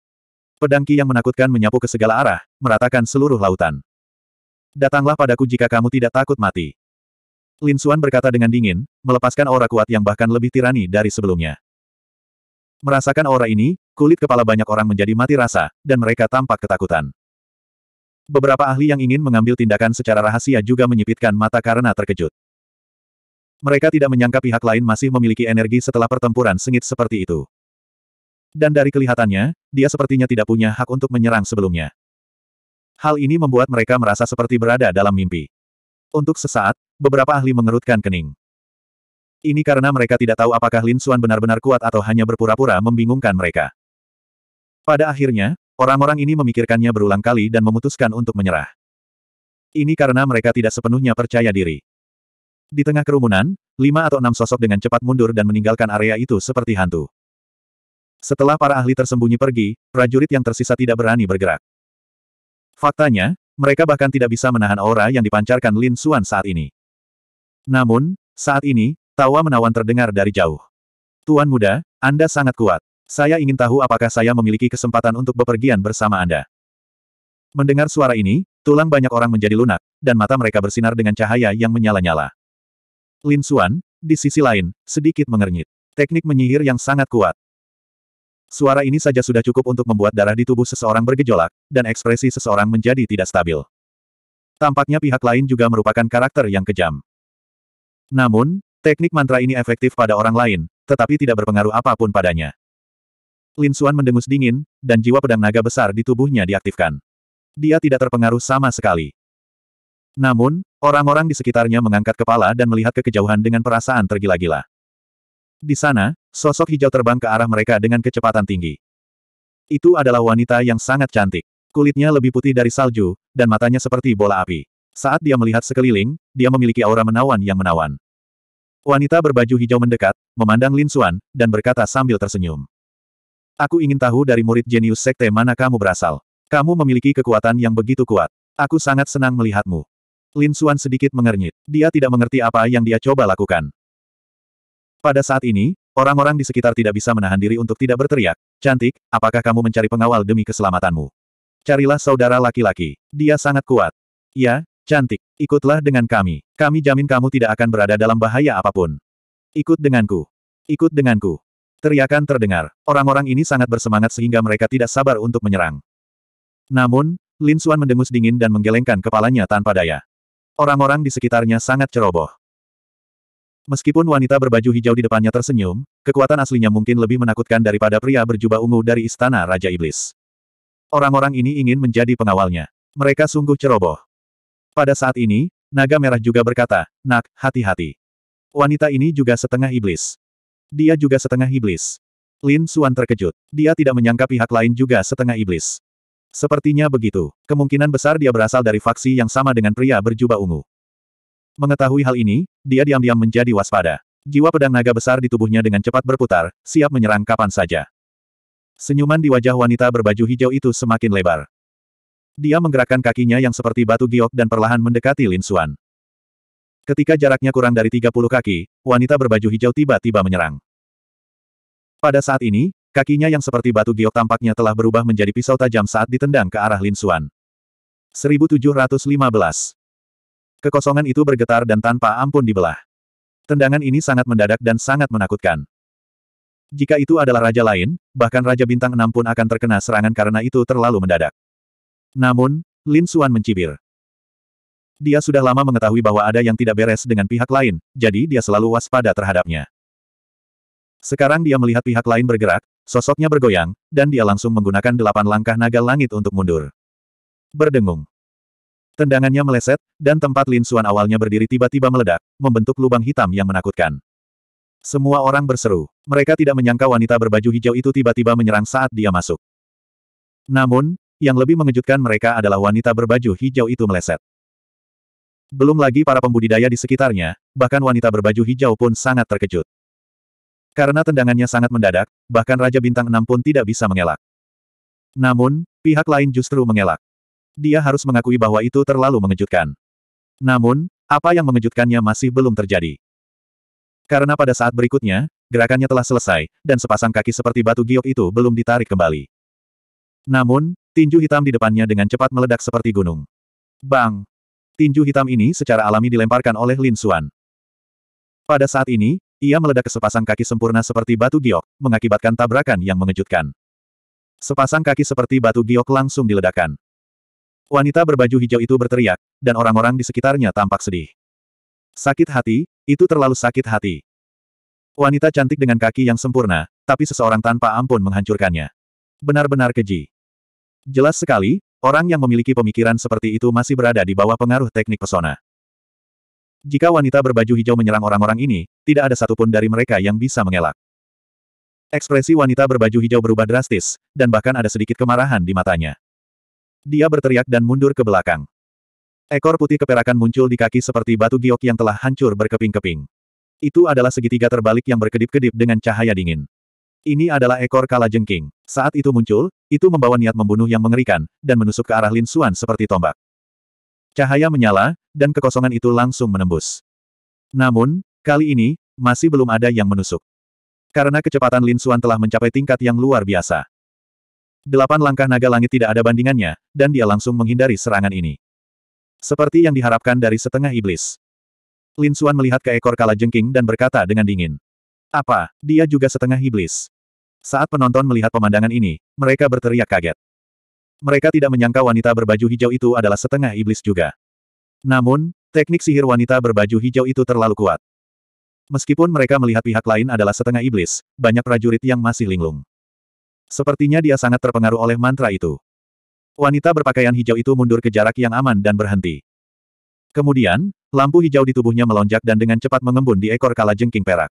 Pedangki yang menakutkan menyapu ke segala arah, meratakan seluruh lautan. Datanglah padaku jika kamu tidak takut mati. Lin Xuan berkata dengan dingin, melepaskan aura kuat yang bahkan lebih tirani dari sebelumnya. Merasakan aura ini, kulit kepala banyak orang menjadi mati rasa, dan mereka tampak ketakutan. Beberapa ahli yang ingin mengambil tindakan secara rahasia juga menyipitkan mata karena terkejut. Mereka tidak menyangka pihak lain masih memiliki energi setelah pertempuran sengit seperti itu. Dan dari kelihatannya, dia sepertinya tidak punya hak untuk menyerang sebelumnya. Hal ini membuat mereka merasa seperti berada dalam mimpi. Untuk sesaat, beberapa ahli mengerutkan kening. Ini karena mereka tidak tahu apakah Lin Xuan benar-benar kuat atau hanya berpura-pura membingungkan mereka. Pada akhirnya, orang-orang ini memikirkannya berulang kali dan memutuskan untuk menyerah. Ini karena mereka tidak sepenuhnya percaya diri. Di tengah kerumunan, lima atau enam sosok dengan cepat mundur dan meninggalkan area itu seperti hantu. Setelah para ahli tersembunyi pergi, prajurit yang tersisa tidak berani bergerak. Faktanya, mereka bahkan tidak bisa menahan aura yang dipancarkan Lin Xuan saat ini. Namun, saat ini, Tawa menawan terdengar dari jauh. Tuan muda, Anda sangat kuat. Saya ingin tahu apakah saya memiliki kesempatan untuk bepergian bersama Anda. Mendengar suara ini, tulang banyak orang menjadi lunak, dan mata mereka bersinar dengan cahaya yang menyala-nyala. Lin Xuan, di sisi lain, sedikit mengernyit. Teknik menyihir yang sangat kuat. Suara ini saja sudah cukup untuk membuat darah di tubuh seseorang bergejolak, dan ekspresi seseorang menjadi tidak stabil. Tampaknya pihak lain juga merupakan karakter yang kejam. Namun, Teknik mantra ini efektif pada orang lain, tetapi tidak berpengaruh apapun padanya. Lin Xuan mendengus dingin, dan jiwa pedang naga besar di tubuhnya diaktifkan. Dia tidak terpengaruh sama sekali. Namun, orang-orang di sekitarnya mengangkat kepala dan melihat kekejauhan dengan perasaan tergila-gila. Di sana, sosok hijau terbang ke arah mereka dengan kecepatan tinggi. Itu adalah wanita yang sangat cantik. Kulitnya lebih putih dari salju, dan matanya seperti bola api. Saat dia melihat sekeliling, dia memiliki aura menawan yang menawan. Wanita berbaju hijau mendekat, memandang Lin Xuan, dan berkata sambil tersenyum. Aku ingin tahu dari murid jenius sekte mana kamu berasal. Kamu memiliki kekuatan yang begitu kuat. Aku sangat senang melihatmu. Lin Xuan sedikit mengernyit. Dia tidak mengerti apa yang dia coba lakukan. Pada saat ini, orang-orang di sekitar tidak bisa menahan diri untuk tidak berteriak. Cantik, apakah kamu mencari pengawal demi keselamatanmu? Carilah saudara laki-laki. Dia sangat kuat. Ya, Cantik, ikutlah dengan kami. Kami jamin kamu tidak akan berada dalam bahaya apapun. Ikut denganku. Ikut denganku. Teriakan terdengar. Orang-orang ini sangat bersemangat sehingga mereka tidak sabar untuk menyerang. Namun, Lin Xuan mendengus dingin dan menggelengkan kepalanya tanpa daya. Orang-orang di sekitarnya sangat ceroboh. Meskipun wanita berbaju hijau di depannya tersenyum, kekuatan aslinya mungkin lebih menakutkan daripada pria berjubah ungu dari istana Raja Iblis. Orang-orang ini ingin menjadi pengawalnya. Mereka sungguh ceroboh. Pada saat ini, naga merah juga berkata, Nak, hati-hati. Wanita ini juga setengah iblis. Dia juga setengah iblis. Lin Suan terkejut. Dia tidak menyangka pihak lain juga setengah iblis. Sepertinya begitu. Kemungkinan besar dia berasal dari faksi yang sama dengan pria berjubah ungu. Mengetahui hal ini, dia diam-diam menjadi waspada. Jiwa pedang naga besar di tubuhnya dengan cepat berputar, siap menyerang kapan saja. Senyuman di wajah wanita berbaju hijau itu semakin lebar. Dia menggerakkan kakinya yang seperti batu giok dan perlahan mendekati Lin Xuan. Ketika jaraknya kurang dari 30 kaki, wanita berbaju hijau tiba-tiba menyerang. Pada saat ini, kakinya yang seperti batu giok tampaknya telah berubah menjadi pisau tajam saat ditendang ke arah Lin Xuan. 1715 Kekosongan itu bergetar dan tanpa ampun dibelah. Tendangan ini sangat mendadak dan sangat menakutkan. Jika itu adalah raja lain, bahkan raja bintang 6 pun akan terkena serangan karena itu terlalu mendadak. Namun, Lin Suan mencibir. Dia sudah lama mengetahui bahwa ada yang tidak beres dengan pihak lain, jadi dia selalu waspada terhadapnya. Sekarang dia melihat pihak lain bergerak, sosoknya bergoyang, dan dia langsung menggunakan delapan langkah naga langit untuk mundur. Berdengung. Tendangannya meleset, dan tempat Lin Suan awalnya berdiri tiba-tiba meledak, membentuk lubang hitam yang menakutkan. Semua orang berseru. Mereka tidak menyangka wanita berbaju hijau itu tiba-tiba menyerang saat dia masuk. Namun, yang lebih mengejutkan mereka adalah wanita berbaju hijau itu meleset. Belum lagi para pembudidaya di sekitarnya, bahkan wanita berbaju hijau pun sangat terkejut. Karena tendangannya sangat mendadak, bahkan Raja Bintang 6 pun tidak bisa mengelak. Namun, pihak lain justru mengelak. Dia harus mengakui bahwa itu terlalu mengejutkan. Namun, apa yang mengejutkannya masih belum terjadi. Karena pada saat berikutnya, gerakannya telah selesai, dan sepasang kaki seperti batu giok itu belum ditarik kembali. Namun, Tinju hitam di depannya dengan cepat meledak seperti gunung. Bang! Tinju hitam ini secara alami dilemparkan oleh Lin Xuan. Pada saat ini, ia meledak ke sepasang kaki sempurna seperti batu giok, mengakibatkan tabrakan yang mengejutkan. Sepasang kaki seperti batu giok langsung diledakkan. Wanita berbaju hijau itu berteriak, dan orang-orang di sekitarnya tampak sedih. Sakit hati, itu terlalu sakit hati. Wanita cantik dengan kaki yang sempurna, tapi seseorang tanpa ampun menghancurkannya. Benar-benar keji. Jelas sekali, orang yang memiliki pemikiran seperti itu masih berada di bawah pengaruh teknik pesona. Jika wanita berbaju hijau menyerang orang-orang ini, tidak ada satupun dari mereka yang bisa mengelak. Ekspresi wanita berbaju hijau berubah drastis, dan bahkan ada sedikit kemarahan di matanya. Dia berteriak dan mundur ke belakang. Ekor putih keperakan muncul di kaki seperti batu giok yang telah hancur berkeping-keping. Itu adalah segitiga terbalik yang berkedip-kedip dengan cahaya dingin. Ini adalah ekor kalajengking. Saat itu muncul, itu membawa niat membunuh yang mengerikan, dan menusuk ke arah Lin Xuan seperti tombak. Cahaya menyala, dan kekosongan itu langsung menembus. Namun, kali ini, masih belum ada yang menusuk. Karena kecepatan Lin Xuan telah mencapai tingkat yang luar biasa. Delapan langkah naga langit tidak ada bandingannya, dan dia langsung menghindari serangan ini. Seperti yang diharapkan dari setengah iblis. Lin Xuan melihat ke ekor kalajengking dan berkata dengan dingin. Apa, dia juga setengah iblis? Saat penonton melihat pemandangan ini, mereka berteriak kaget. Mereka tidak menyangka wanita berbaju hijau itu adalah setengah iblis juga. Namun, teknik sihir wanita berbaju hijau itu terlalu kuat. Meskipun mereka melihat pihak lain adalah setengah iblis, banyak prajurit yang masih linglung. Sepertinya dia sangat terpengaruh oleh mantra itu. Wanita berpakaian hijau itu mundur ke jarak yang aman dan berhenti. Kemudian, lampu hijau di tubuhnya melonjak dan dengan cepat mengembun di ekor kala jengking perak.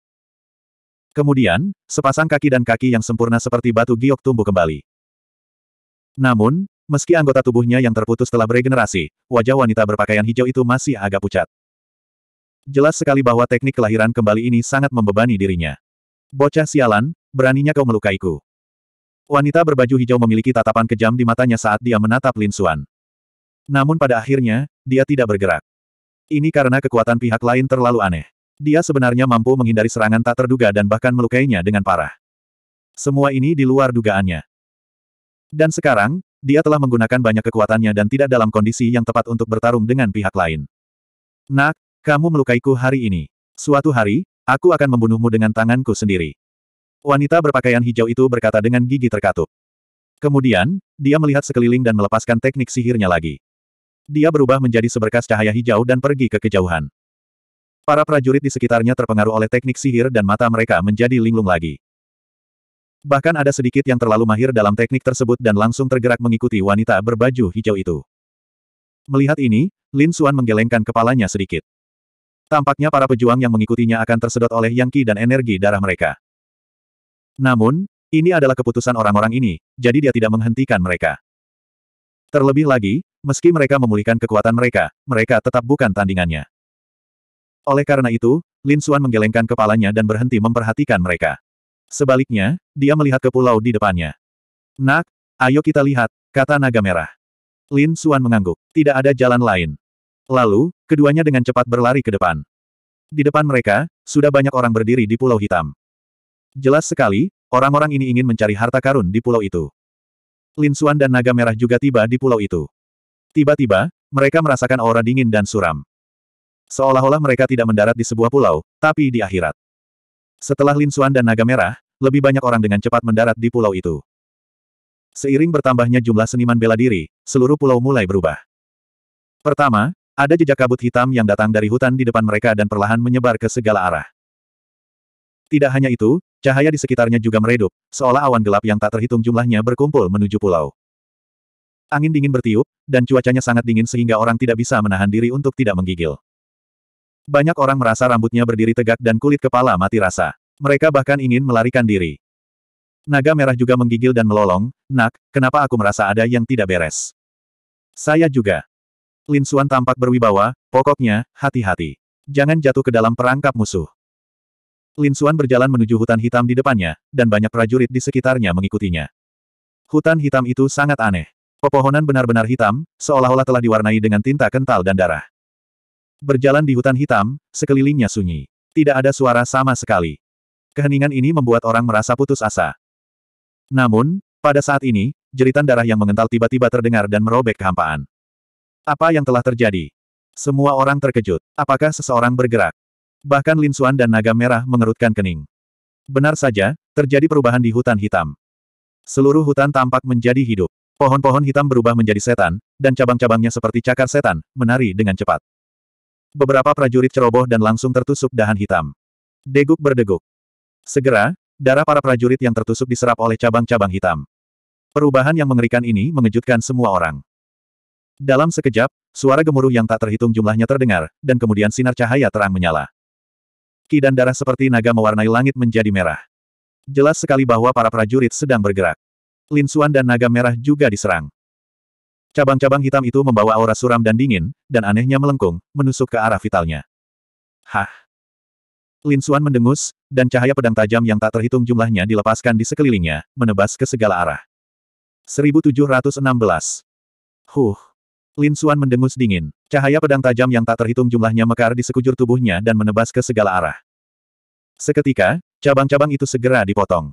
Kemudian, sepasang kaki dan kaki yang sempurna seperti batu giok tumbuh kembali. Namun, meski anggota tubuhnya yang terputus telah beregenerasi, wajah wanita berpakaian hijau itu masih agak pucat. Jelas sekali bahwa teknik kelahiran kembali ini sangat membebani dirinya. Bocah sialan, beraninya kau melukaiku. Wanita berbaju hijau memiliki tatapan kejam di matanya saat dia menatap Lin Suan. Namun pada akhirnya, dia tidak bergerak. Ini karena kekuatan pihak lain terlalu aneh. Dia sebenarnya mampu menghindari serangan tak terduga dan bahkan melukainya dengan parah. Semua ini di luar dugaannya. Dan sekarang, dia telah menggunakan banyak kekuatannya dan tidak dalam kondisi yang tepat untuk bertarung dengan pihak lain. Nak, kamu melukaiku hari ini. Suatu hari, aku akan membunuhmu dengan tanganku sendiri. Wanita berpakaian hijau itu berkata dengan gigi terkatup. Kemudian, dia melihat sekeliling dan melepaskan teknik sihirnya lagi. Dia berubah menjadi seberkas cahaya hijau dan pergi ke kejauhan. Para prajurit di sekitarnya terpengaruh oleh teknik sihir dan mata mereka menjadi linglung lagi. Bahkan ada sedikit yang terlalu mahir dalam teknik tersebut dan langsung tergerak mengikuti wanita berbaju hijau itu. Melihat ini, Lin Xuan menggelengkan kepalanya sedikit. Tampaknya para pejuang yang mengikutinya akan tersedot oleh yang Qi dan energi darah mereka. Namun, ini adalah keputusan orang-orang ini, jadi dia tidak menghentikan mereka. Terlebih lagi, meski mereka memulihkan kekuatan mereka, mereka tetap bukan tandingannya. Oleh karena itu, Lin Xuan menggelengkan kepalanya dan berhenti memperhatikan mereka. Sebaliknya, dia melihat ke pulau di depannya. Nak, ayo kita lihat, kata naga merah. Lin Xuan mengangguk. Tidak ada jalan lain. Lalu, keduanya dengan cepat berlari ke depan. Di depan mereka, sudah banyak orang berdiri di Pulau Hitam. Jelas sekali, orang-orang ini ingin mencari harta karun di pulau itu. Lin Xuan dan Naga Merah juga tiba di pulau itu. Tiba-tiba, mereka merasakan aura dingin dan suram. Seolah-olah mereka tidak mendarat di sebuah pulau, tapi di akhirat. Setelah Lin Xuan dan Naga Merah, lebih banyak orang dengan cepat mendarat di pulau itu. Seiring bertambahnya jumlah seniman bela diri, seluruh pulau mulai berubah. Pertama, ada jejak kabut hitam yang datang dari hutan di depan mereka dan perlahan menyebar ke segala arah. Tidak hanya itu, cahaya di sekitarnya juga meredup, seolah awan gelap yang tak terhitung jumlahnya berkumpul menuju pulau. Angin dingin bertiup, dan cuacanya sangat dingin sehingga orang tidak bisa menahan diri untuk tidak menggigil. Banyak orang merasa rambutnya berdiri tegak dan kulit kepala mati rasa. Mereka bahkan ingin melarikan diri. Naga merah juga menggigil dan melolong, Nak, kenapa aku merasa ada yang tidak beres? Saya juga. Lin Xuan tampak berwibawa, pokoknya, hati-hati. Jangan jatuh ke dalam perangkap musuh. Lin Xuan berjalan menuju hutan hitam di depannya, dan banyak prajurit di sekitarnya mengikutinya. Hutan hitam itu sangat aneh. Pepohonan benar-benar hitam, seolah-olah telah diwarnai dengan tinta kental dan darah. Berjalan di hutan hitam, sekelilingnya sunyi. Tidak ada suara sama sekali. Keheningan ini membuat orang merasa putus asa. Namun, pada saat ini, jeritan darah yang mengental tiba-tiba terdengar dan merobek kehampaan. Apa yang telah terjadi? Semua orang terkejut. Apakah seseorang bergerak? Bahkan Lin Suan dan Naga Merah mengerutkan kening. Benar saja, terjadi perubahan di hutan hitam. Seluruh hutan tampak menjadi hidup. Pohon-pohon hitam berubah menjadi setan, dan cabang-cabangnya seperti cakar setan, menari dengan cepat. Beberapa prajurit ceroboh dan langsung tertusuk dahan hitam. Deguk berdeguk. Segera, darah para prajurit yang tertusuk diserap oleh cabang-cabang hitam. Perubahan yang mengerikan ini mengejutkan semua orang. Dalam sekejap, suara gemuruh yang tak terhitung jumlahnya terdengar, dan kemudian sinar cahaya terang menyala. Ki dan darah seperti naga mewarnai langit menjadi merah. Jelas sekali bahwa para prajurit sedang bergerak. Linsuan dan naga merah juga diserang. Cabang-cabang hitam itu membawa aura suram dan dingin, dan anehnya melengkung, menusuk ke arah vitalnya. Hah! Lin Suan mendengus, dan cahaya pedang tajam yang tak terhitung jumlahnya dilepaskan di sekelilingnya, menebas ke segala arah. 1716. Huh! Lin Suan mendengus dingin. Cahaya pedang tajam yang tak terhitung jumlahnya mekar di sekujur tubuhnya dan menebas ke segala arah. Seketika, cabang-cabang itu segera dipotong.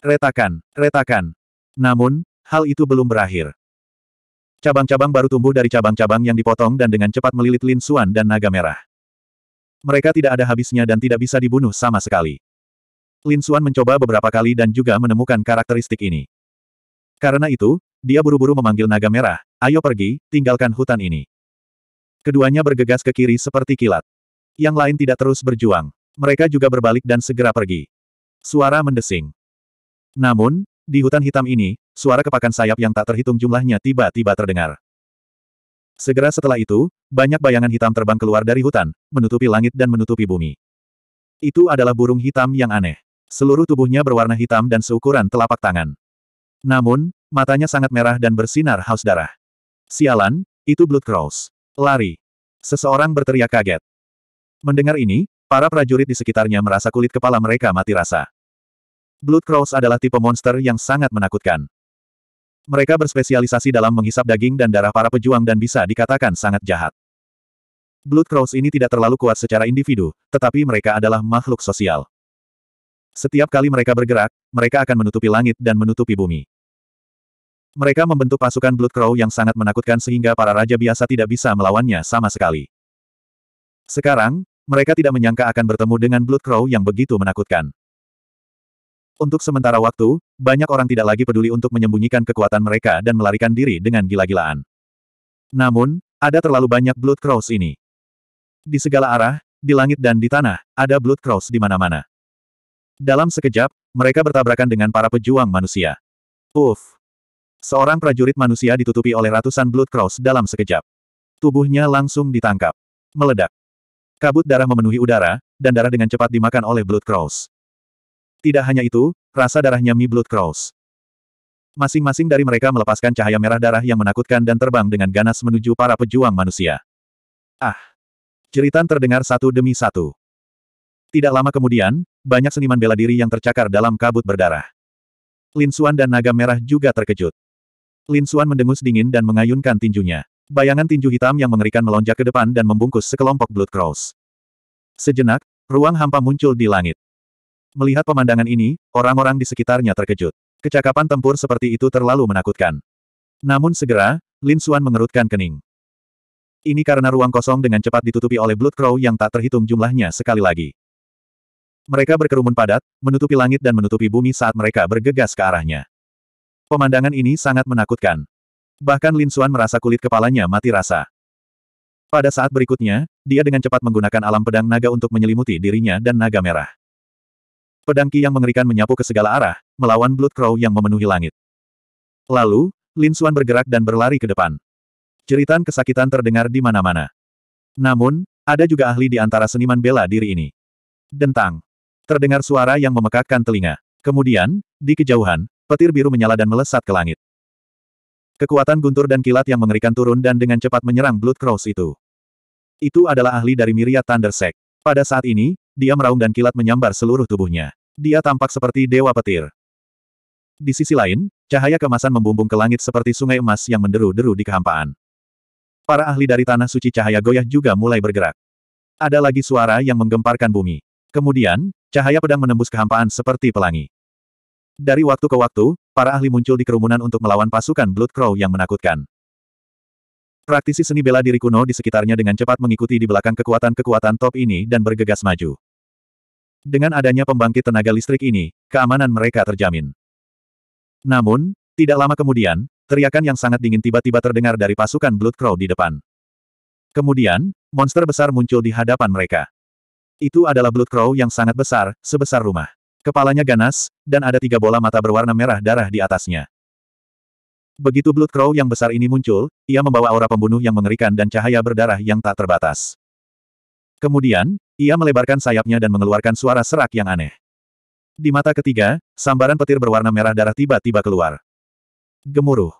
Retakan, retakan. Namun, hal itu belum berakhir. Cabang-cabang baru tumbuh dari cabang-cabang yang dipotong dan dengan cepat melilit Lin Xuan dan Naga Merah. Mereka tidak ada habisnya dan tidak bisa dibunuh sama sekali. Lin Xuan mencoba beberapa kali dan juga menemukan karakteristik ini. Karena itu, dia buru-buru memanggil Naga Merah, ayo pergi, tinggalkan hutan ini. Keduanya bergegas ke kiri seperti kilat. Yang lain tidak terus berjuang. Mereka juga berbalik dan segera pergi. Suara mendesing. Namun, di hutan hitam ini, suara kepakan sayap yang tak terhitung jumlahnya tiba-tiba terdengar. Segera setelah itu, banyak bayangan hitam terbang keluar dari hutan, menutupi langit dan menutupi bumi. Itu adalah burung hitam yang aneh. Seluruh tubuhnya berwarna hitam dan seukuran telapak tangan. Namun, matanya sangat merah dan bersinar haus darah. Sialan, itu Blood Crows. Lari. Seseorang berteriak kaget. Mendengar ini, para prajurit di sekitarnya merasa kulit kepala mereka mati rasa. Blood Crows adalah tipe monster yang sangat menakutkan. Mereka berspesialisasi dalam menghisap daging dan darah para pejuang dan bisa dikatakan sangat jahat. Blood Crows ini tidak terlalu kuat secara individu, tetapi mereka adalah makhluk sosial. Setiap kali mereka bergerak, mereka akan menutupi langit dan menutupi bumi. Mereka membentuk pasukan Blood Crow yang sangat menakutkan sehingga para raja biasa tidak bisa melawannya sama sekali. Sekarang, mereka tidak menyangka akan bertemu dengan Blood Crow yang begitu menakutkan. Untuk sementara waktu, banyak orang tidak lagi peduli untuk menyembunyikan kekuatan mereka dan melarikan diri dengan gila-gilaan. Namun, ada terlalu banyak Blood Crows ini. Di segala arah, di langit dan di tanah, ada Blood Crows di mana-mana. Dalam sekejap, mereka bertabrakan dengan para pejuang manusia. Uff! Seorang prajurit manusia ditutupi oleh ratusan Blood Crows dalam sekejap. Tubuhnya langsung ditangkap. Meledak. Kabut darah memenuhi udara, dan darah dengan cepat dimakan oleh Blood Crows. Tidak hanya itu, rasa darahnya Mi Blood Cross. Masing-masing dari mereka melepaskan cahaya merah darah yang menakutkan dan terbang dengan ganas menuju para pejuang manusia. Ah! Jeritan terdengar satu demi satu. Tidak lama kemudian, banyak seniman bela diri yang tercakar dalam kabut berdarah. Lin Xuan dan naga merah juga terkejut. Lin Xuan mendengus dingin dan mengayunkan tinjunya. Bayangan tinju hitam yang mengerikan melonjak ke depan dan membungkus sekelompok Blood Crows. Sejenak, ruang hampa muncul di langit. Melihat pemandangan ini, orang-orang di sekitarnya terkejut. Kecakapan tempur seperti itu terlalu menakutkan. Namun segera, Lin Xuan mengerutkan kening. Ini karena ruang kosong dengan cepat ditutupi oleh Blood Crow yang tak terhitung jumlahnya sekali lagi. Mereka berkerumun padat, menutupi langit dan menutupi bumi saat mereka bergegas ke arahnya. Pemandangan ini sangat menakutkan. Bahkan Lin Xuan merasa kulit kepalanya mati rasa. Pada saat berikutnya, dia dengan cepat menggunakan alam pedang naga untuk menyelimuti dirinya dan naga merah. Pedang Qi yang mengerikan menyapu ke segala arah, melawan Blood Crow yang memenuhi langit. Lalu, Lin Xuan bergerak dan berlari ke depan. Ceritan kesakitan terdengar di mana-mana. Namun, ada juga ahli di antara seniman bela diri ini. Dentang. Terdengar suara yang memekakkan telinga. Kemudian, di kejauhan, petir biru menyala dan melesat ke langit. Kekuatan guntur dan kilat yang mengerikan turun dan dengan cepat menyerang Blood Crow itu. Itu adalah ahli dari Miria Thunder Pada saat ini, dia meraung dan kilat menyambar seluruh tubuhnya. Dia tampak seperti dewa petir. Di sisi lain, cahaya kemasan membumbung ke langit seperti sungai emas yang menderu-deru di kehampaan. Para ahli dari Tanah Suci Cahaya Goyah juga mulai bergerak. Ada lagi suara yang menggemparkan bumi. Kemudian, cahaya pedang menembus kehampaan seperti pelangi. Dari waktu ke waktu, para ahli muncul di kerumunan untuk melawan pasukan Blood Crow yang menakutkan. Praktisi seni bela diri kuno di sekitarnya dengan cepat mengikuti di belakang kekuatan-kekuatan top ini dan bergegas maju. Dengan adanya pembangkit tenaga listrik ini, keamanan mereka terjamin. Namun, tidak lama kemudian, teriakan yang sangat dingin tiba-tiba terdengar dari pasukan Blood Crow di depan. Kemudian, monster besar muncul di hadapan mereka. Itu adalah Blood Crow yang sangat besar, sebesar rumah. Kepalanya ganas, dan ada tiga bola mata berwarna merah darah di atasnya. Begitu Blood Crow yang besar ini muncul, ia membawa aura pembunuh yang mengerikan dan cahaya berdarah yang tak terbatas. Kemudian, ia melebarkan sayapnya dan mengeluarkan suara serak yang aneh. Di mata ketiga, sambaran petir berwarna merah darah tiba-tiba keluar. Gemuruh.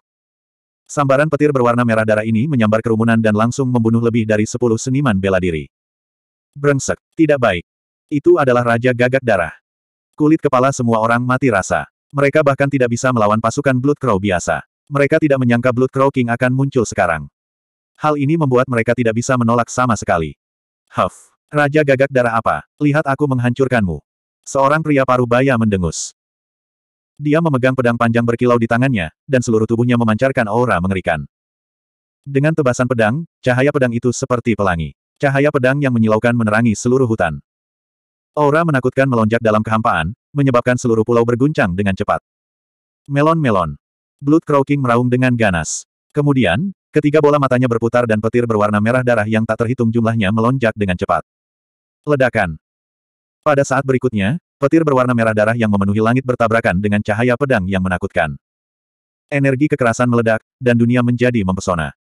Sambaran petir berwarna merah darah ini menyambar kerumunan dan langsung membunuh lebih dari sepuluh seniman bela diri. Brengsek, tidak baik. Itu adalah Raja Gagak Darah. Kulit kepala semua orang mati rasa. Mereka bahkan tidak bisa melawan pasukan Blood Crow biasa. Mereka tidak menyangka Blood Crow King akan muncul sekarang. Hal ini membuat mereka tidak bisa menolak sama sekali. Huff. Raja gagak darah apa? Lihat aku menghancurkanmu. Seorang pria paruh baya mendengus. Dia memegang pedang panjang berkilau di tangannya, dan seluruh tubuhnya memancarkan aura mengerikan. Dengan tebasan pedang, cahaya pedang itu seperti pelangi. Cahaya pedang yang menyilaukan menerangi seluruh hutan. Aura menakutkan melonjak dalam kehampaan, menyebabkan seluruh pulau berguncang dengan cepat. Melon-melon. Blood Croaking meraung dengan ganas. Kemudian, ketiga bola matanya berputar dan petir berwarna merah darah yang tak terhitung jumlahnya melonjak dengan cepat. Ledakan. Pada saat berikutnya, petir berwarna merah darah yang memenuhi langit bertabrakan dengan cahaya pedang yang menakutkan. Energi kekerasan meledak, dan dunia menjadi mempesona.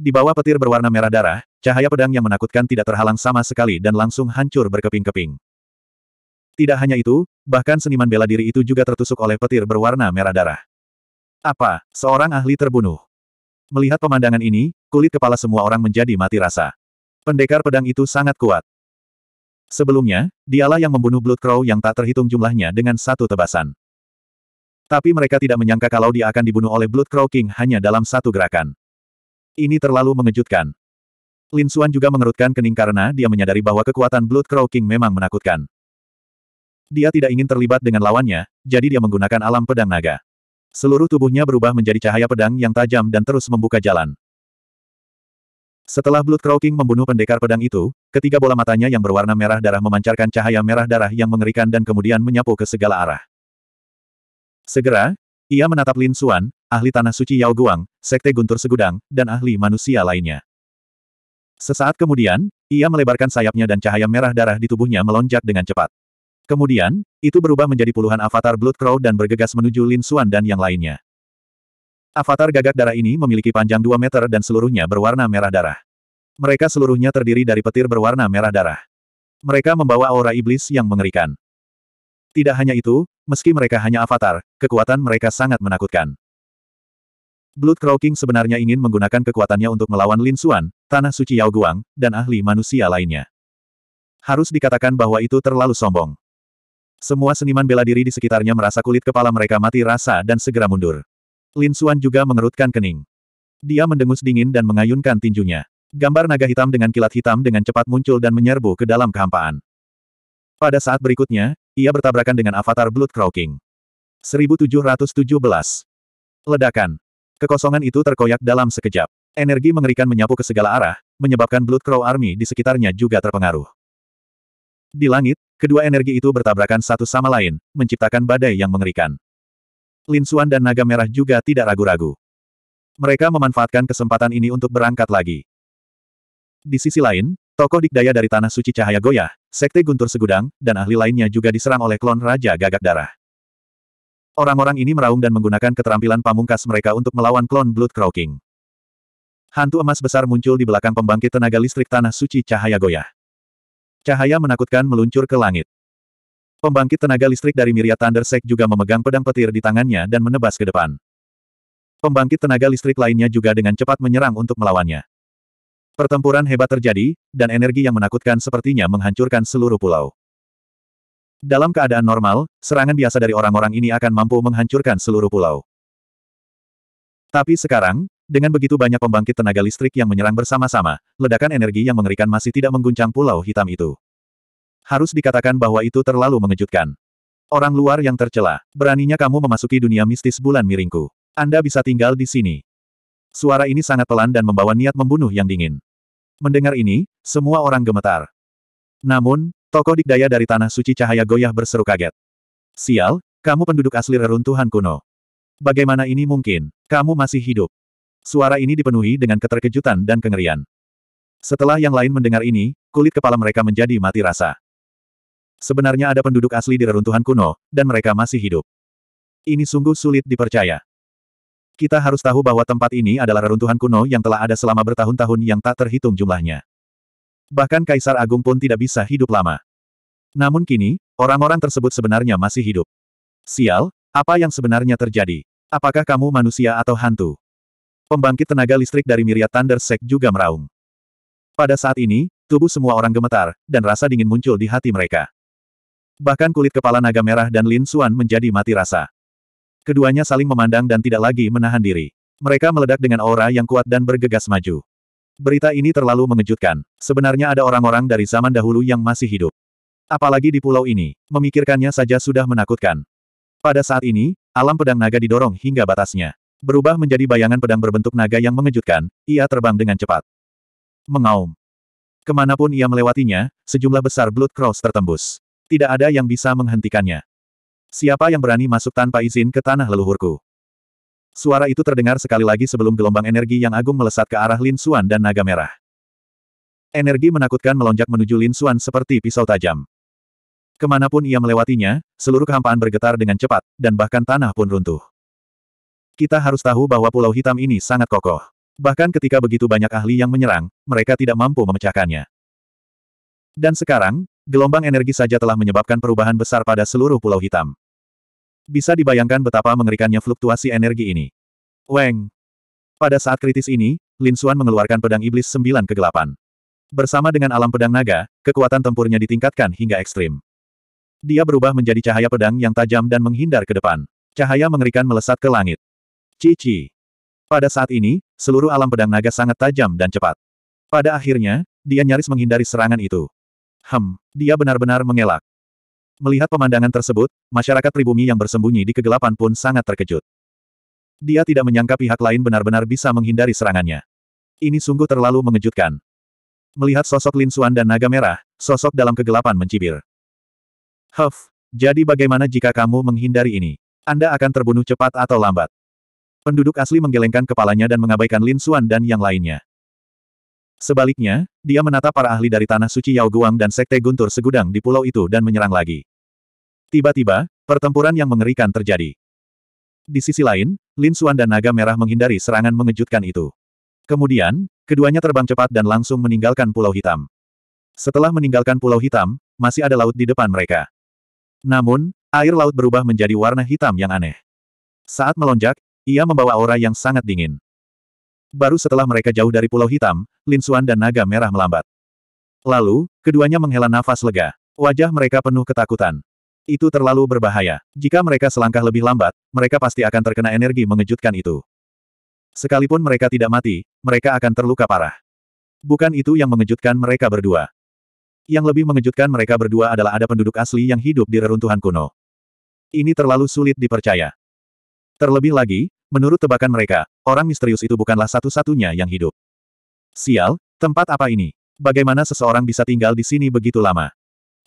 Di bawah petir berwarna merah darah, cahaya pedang yang menakutkan tidak terhalang sama sekali dan langsung hancur berkeping-keping. Tidak hanya itu, bahkan seniman bela diri itu juga tertusuk oleh petir berwarna merah darah. Apa, seorang ahli terbunuh? Melihat pemandangan ini, kulit kepala semua orang menjadi mati rasa. Pendekar pedang itu sangat kuat. Sebelumnya, dialah yang membunuh Blood Crow yang tak terhitung jumlahnya dengan satu tebasan. Tapi mereka tidak menyangka kalau dia akan dibunuh oleh Blood Crow King hanya dalam satu gerakan. Ini terlalu mengejutkan. Lin Xuan juga mengerutkan kening karena dia menyadari bahwa kekuatan Blood Crow King memang menakutkan. Dia tidak ingin terlibat dengan lawannya, jadi dia menggunakan alam pedang naga. Seluruh tubuhnya berubah menjadi cahaya pedang yang tajam dan terus membuka jalan. Setelah Blood Crow membunuh pendekar pedang itu, ketiga bola matanya yang berwarna merah darah memancarkan cahaya merah darah yang mengerikan dan kemudian menyapu ke segala arah. Segera, ia menatap Lin Xuan, ahli tanah suci Yao Guang, sekte guntur segudang, dan ahli manusia lainnya. Sesaat kemudian, ia melebarkan sayapnya dan cahaya merah darah di tubuhnya melonjak dengan cepat. Kemudian, itu berubah menjadi puluhan avatar Blood Crow dan bergegas menuju Lin Xuan dan yang lainnya. Avatar gagak darah ini memiliki panjang 2 meter dan seluruhnya berwarna merah darah. Mereka seluruhnya terdiri dari petir berwarna merah darah. Mereka membawa aura iblis yang mengerikan. Tidak hanya itu, meski mereka hanya avatar, kekuatan mereka sangat menakutkan. Blood Crow sebenarnya ingin menggunakan kekuatannya untuk melawan Lin Xuan, Tanah Suci Yao Guang, dan ahli manusia lainnya. Harus dikatakan bahwa itu terlalu sombong. Semua seniman bela diri di sekitarnya merasa kulit kepala mereka mati rasa dan segera mundur. Lin Suan juga mengerutkan kening. Dia mendengus dingin dan mengayunkan tinjunya. Gambar naga hitam dengan kilat hitam dengan cepat muncul dan menyerbu ke dalam kehampaan. Pada saat berikutnya, ia bertabrakan dengan avatar Blood Crow King. 1717. Ledakan. Kekosongan itu terkoyak dalam sekejap. Energi mengerikan menyapu ke segala arah, menyebabkan Blood Crow Army di sekitarnya juga terpengaruh. Di langit, kedua energi itu bertabrakan satu sama lain, menciptakan badai yang mengerikan. Lin Suan dan Naga Merah juga tidak ragu-ragu. Mereka memanfaatkan kesempatan ini untuk berangkat lagi. Di sisi lain, tokoh dikdaya dari Tanah Suci Cahaya Goyah, Sekte Guntur Segudang, dan ahli lainnya juga diserang oleh klon Raja Gagak Darah. Orang-orang ini meraung dan menggunakan keterampilan pamungkas mereka untuk melawan klon Blood Croaking. Hantu emas besar muncul di belakang pembangkit tenaga listrik Tanah Suci Cahaya Goyah. Cahaya menakutkan meluncur ke langit. Pembangkit tenaga listrik dari Miria Thundersek juga memegang pedang petir di tangannya dan menebas ke depan. Pembangkit tenaga listrik lainnya juga dengan cepat menyerang untuk melawannya. Pertempuran hebat terjadi, dan energi yang menakutkan sepertinya menghancurkan seluruh pulau. Dalam keadaan normal, serangan biasa dari orang-orang ini akan mampu menghancurkan seluruh pulau. Tapi sekarang, dengan begitu banyak pembangkit tenaga listrik yang menyerang bersama-sama, ledakan energi yang mengerikan masih tidak mengguncang pulau hitam itu harus dikatakan bahwa itu terlalu mengejutkan. Orang luar yang tercela, beraninya kamu memasuki dunia mistis bulan miringku. Anda bisa tinggal di sini. Suara ini sangat pelan dan membawa niat membunuh yang dingin. Mendengar ini, semua orang gemetar. Namun, tokoh dikdaya dari Tanah Suci Cahaya Goyah berseru kaget. Sial, kamu penduduk asli reruntuhan kuno. Bagaimana ini mungkin? Kamu masih hidup. Suara ini dipenuhi dengan keterkejutan dan kengerian. Setelah yang lain mendengar ini, kulit kepala mereka menjadi mati rasa. Sebenarnya ada penduduk asli di reruntuhan kuno, dan mereka masih hidup. Ini sungguh sulit dipercaya. Kita harus tahu bahwa tempat ini adalah reruntuhan kuno yang telah ada selama bertahun-tahun yang tak terhitung jumlahnya. Bahkan Kaisar Agung pun tidak bisa hidup lama. Namun kini, orang-orang tersebut sebenarnya masih hidup. Sial, apa yang sebenarnya terjadi? Apakah kamu manusia atau hantu? Pembangkit tenaga listrik dari Myriad Thunder juga meraung. Pada saat ini, tubuh semua orang gemetar, dan rasa dingin muncul di hati mereka. Bahkan kulit kepala naga merah dan Lin Suan menjadi mati rasa. Keduanya saling memandang dan tidak lagi menahan diri. Mereka meledak dengan aura yang kuat dan bergegas maju. Berita ini terlalu mengejutkan. Sebenarnya ada orang-orang dari zaman dahulu yang masih hidup. Apalagi di pulau ini, memikirkannya saja sudah menakutkan. Pada saat ini, alam pedang naga didorong hingga batasnya. Berubah menjadi bayangan pedang berbentuk naga yang mengejutkan, ia terbang dengan cepat. Mengaum. Kemanapun ia melewatinya, sejumlah besar blood cross tertembus. Tidak ada yang bisa menghentikannya. Siapa yang berani masuk tanpa izin ke tanah leluhurku? Suara itu terdengar sekali lagi sebelum gelombang energi yang agung melesat ke arah Lin Xuan dan Naga Merah. Energi menakutkan melonjak menuju Lin Xuan seperti pisau tajam. Kemanapun ia melewatinya, seluruh kehampaan bergetar dengan cepat, dan bahkan tanah pun runtuh. Kita harus tahu bahwa Pulau Hitam ini sangat kokoh. Bahkan ketika begitu banyak ahli yang menyerang, mereka tidak mampu memecahkannya. Dan sekarang, gelombang energi saja telah menyebabkan perubahan besar pada seluruh pulau hitam. Bisa dibayangkan betapa mengerikannya fluktuasi energi ini. Weng! Pada saat kritis ini, Lin Xuan mengeluarkan pedang iblis sembilan kegelapan. Bersama dengan alam pedang naga, kekuatan tempurnya ditingkatkan hingga ekstrim. Dia berubah menjadi cahaya pedang yang tajam dan menghindar ke depan. Cahaya mengerikan melesat ke langit. Cici. Pada saat ini, seluruh alam pedang naga sangat tajam dan cepat. Pada akhirnya, dia nyaris menghindari serangan itu. Hem, dia benar-benar mengelak. Melihat pemandangan tersebut, masyarakat pribumi yang bersembunyi di kegelapan pun sangat terkejut. Dia tidak menyangka pihak lain benar-benar bisa menghindari serangannya. Ini sungguh terlalu mengejutkan. Melihat sosok Lin Xuan dan naga merah, sosok dalam kegelapan mencibir. Huff, jadi bagaimana jika kamu menghindari ini? Anda akan terbunuh cepat atau lambat. Penduduk asli menggelengkan kepalanya dan mengabaikan Lin Xuan dan yang lainnya. Sebaliknya, dia menatap para ahli dari Tanah Suci Yao Guang dan Sekte Guntur Segudang di pulau itu dan menyerang lagi. Tiba-tiba, pertempuran yang mengerikan terjadi. Di sisi lain, Lin Xuan dan Naga Merah menghindari serangan mengejutkan itu. Kemudian, keduanya terbang cepat dan langsung meninggalkan Pulau Hitam. Setelah meninggalkan Pulau Hitam, masih ada laut di depan mereka. Namun, air laut berubah menjadi warna hitam yang aneh. Saat melonjak, ia membawa aura yang sangat dingin. Baru setelah mereka jauh dari Pulau Hitam, Lin Xuan dan Naga Merah melambat. Lalu, keduanya menghela nafas lega. Wajah mereka penuh ketakutan. Itu terlalu berbahaya. Jika mereka selangkah lebih lambat, mereka pasti akan terkena energi mengejutkan itu. Sekalipun mereka tidak mati, mereka akan terluka parah. Bukan itu yang mengejutkan mereka berdua. Yang lebih mengejutkan mereka berdua adalah ada penduduk asli yang hidup di reruntuhan kuno. Ini terlalu sulit dipercaya. Terlebih lagi, Menurut tebakan mereka, orang misterius itu bukanlah satu-satunya yang hidup. Sial, tempat apa ini? Bagaimana seseorang bisa tinggal di sini begitu lama?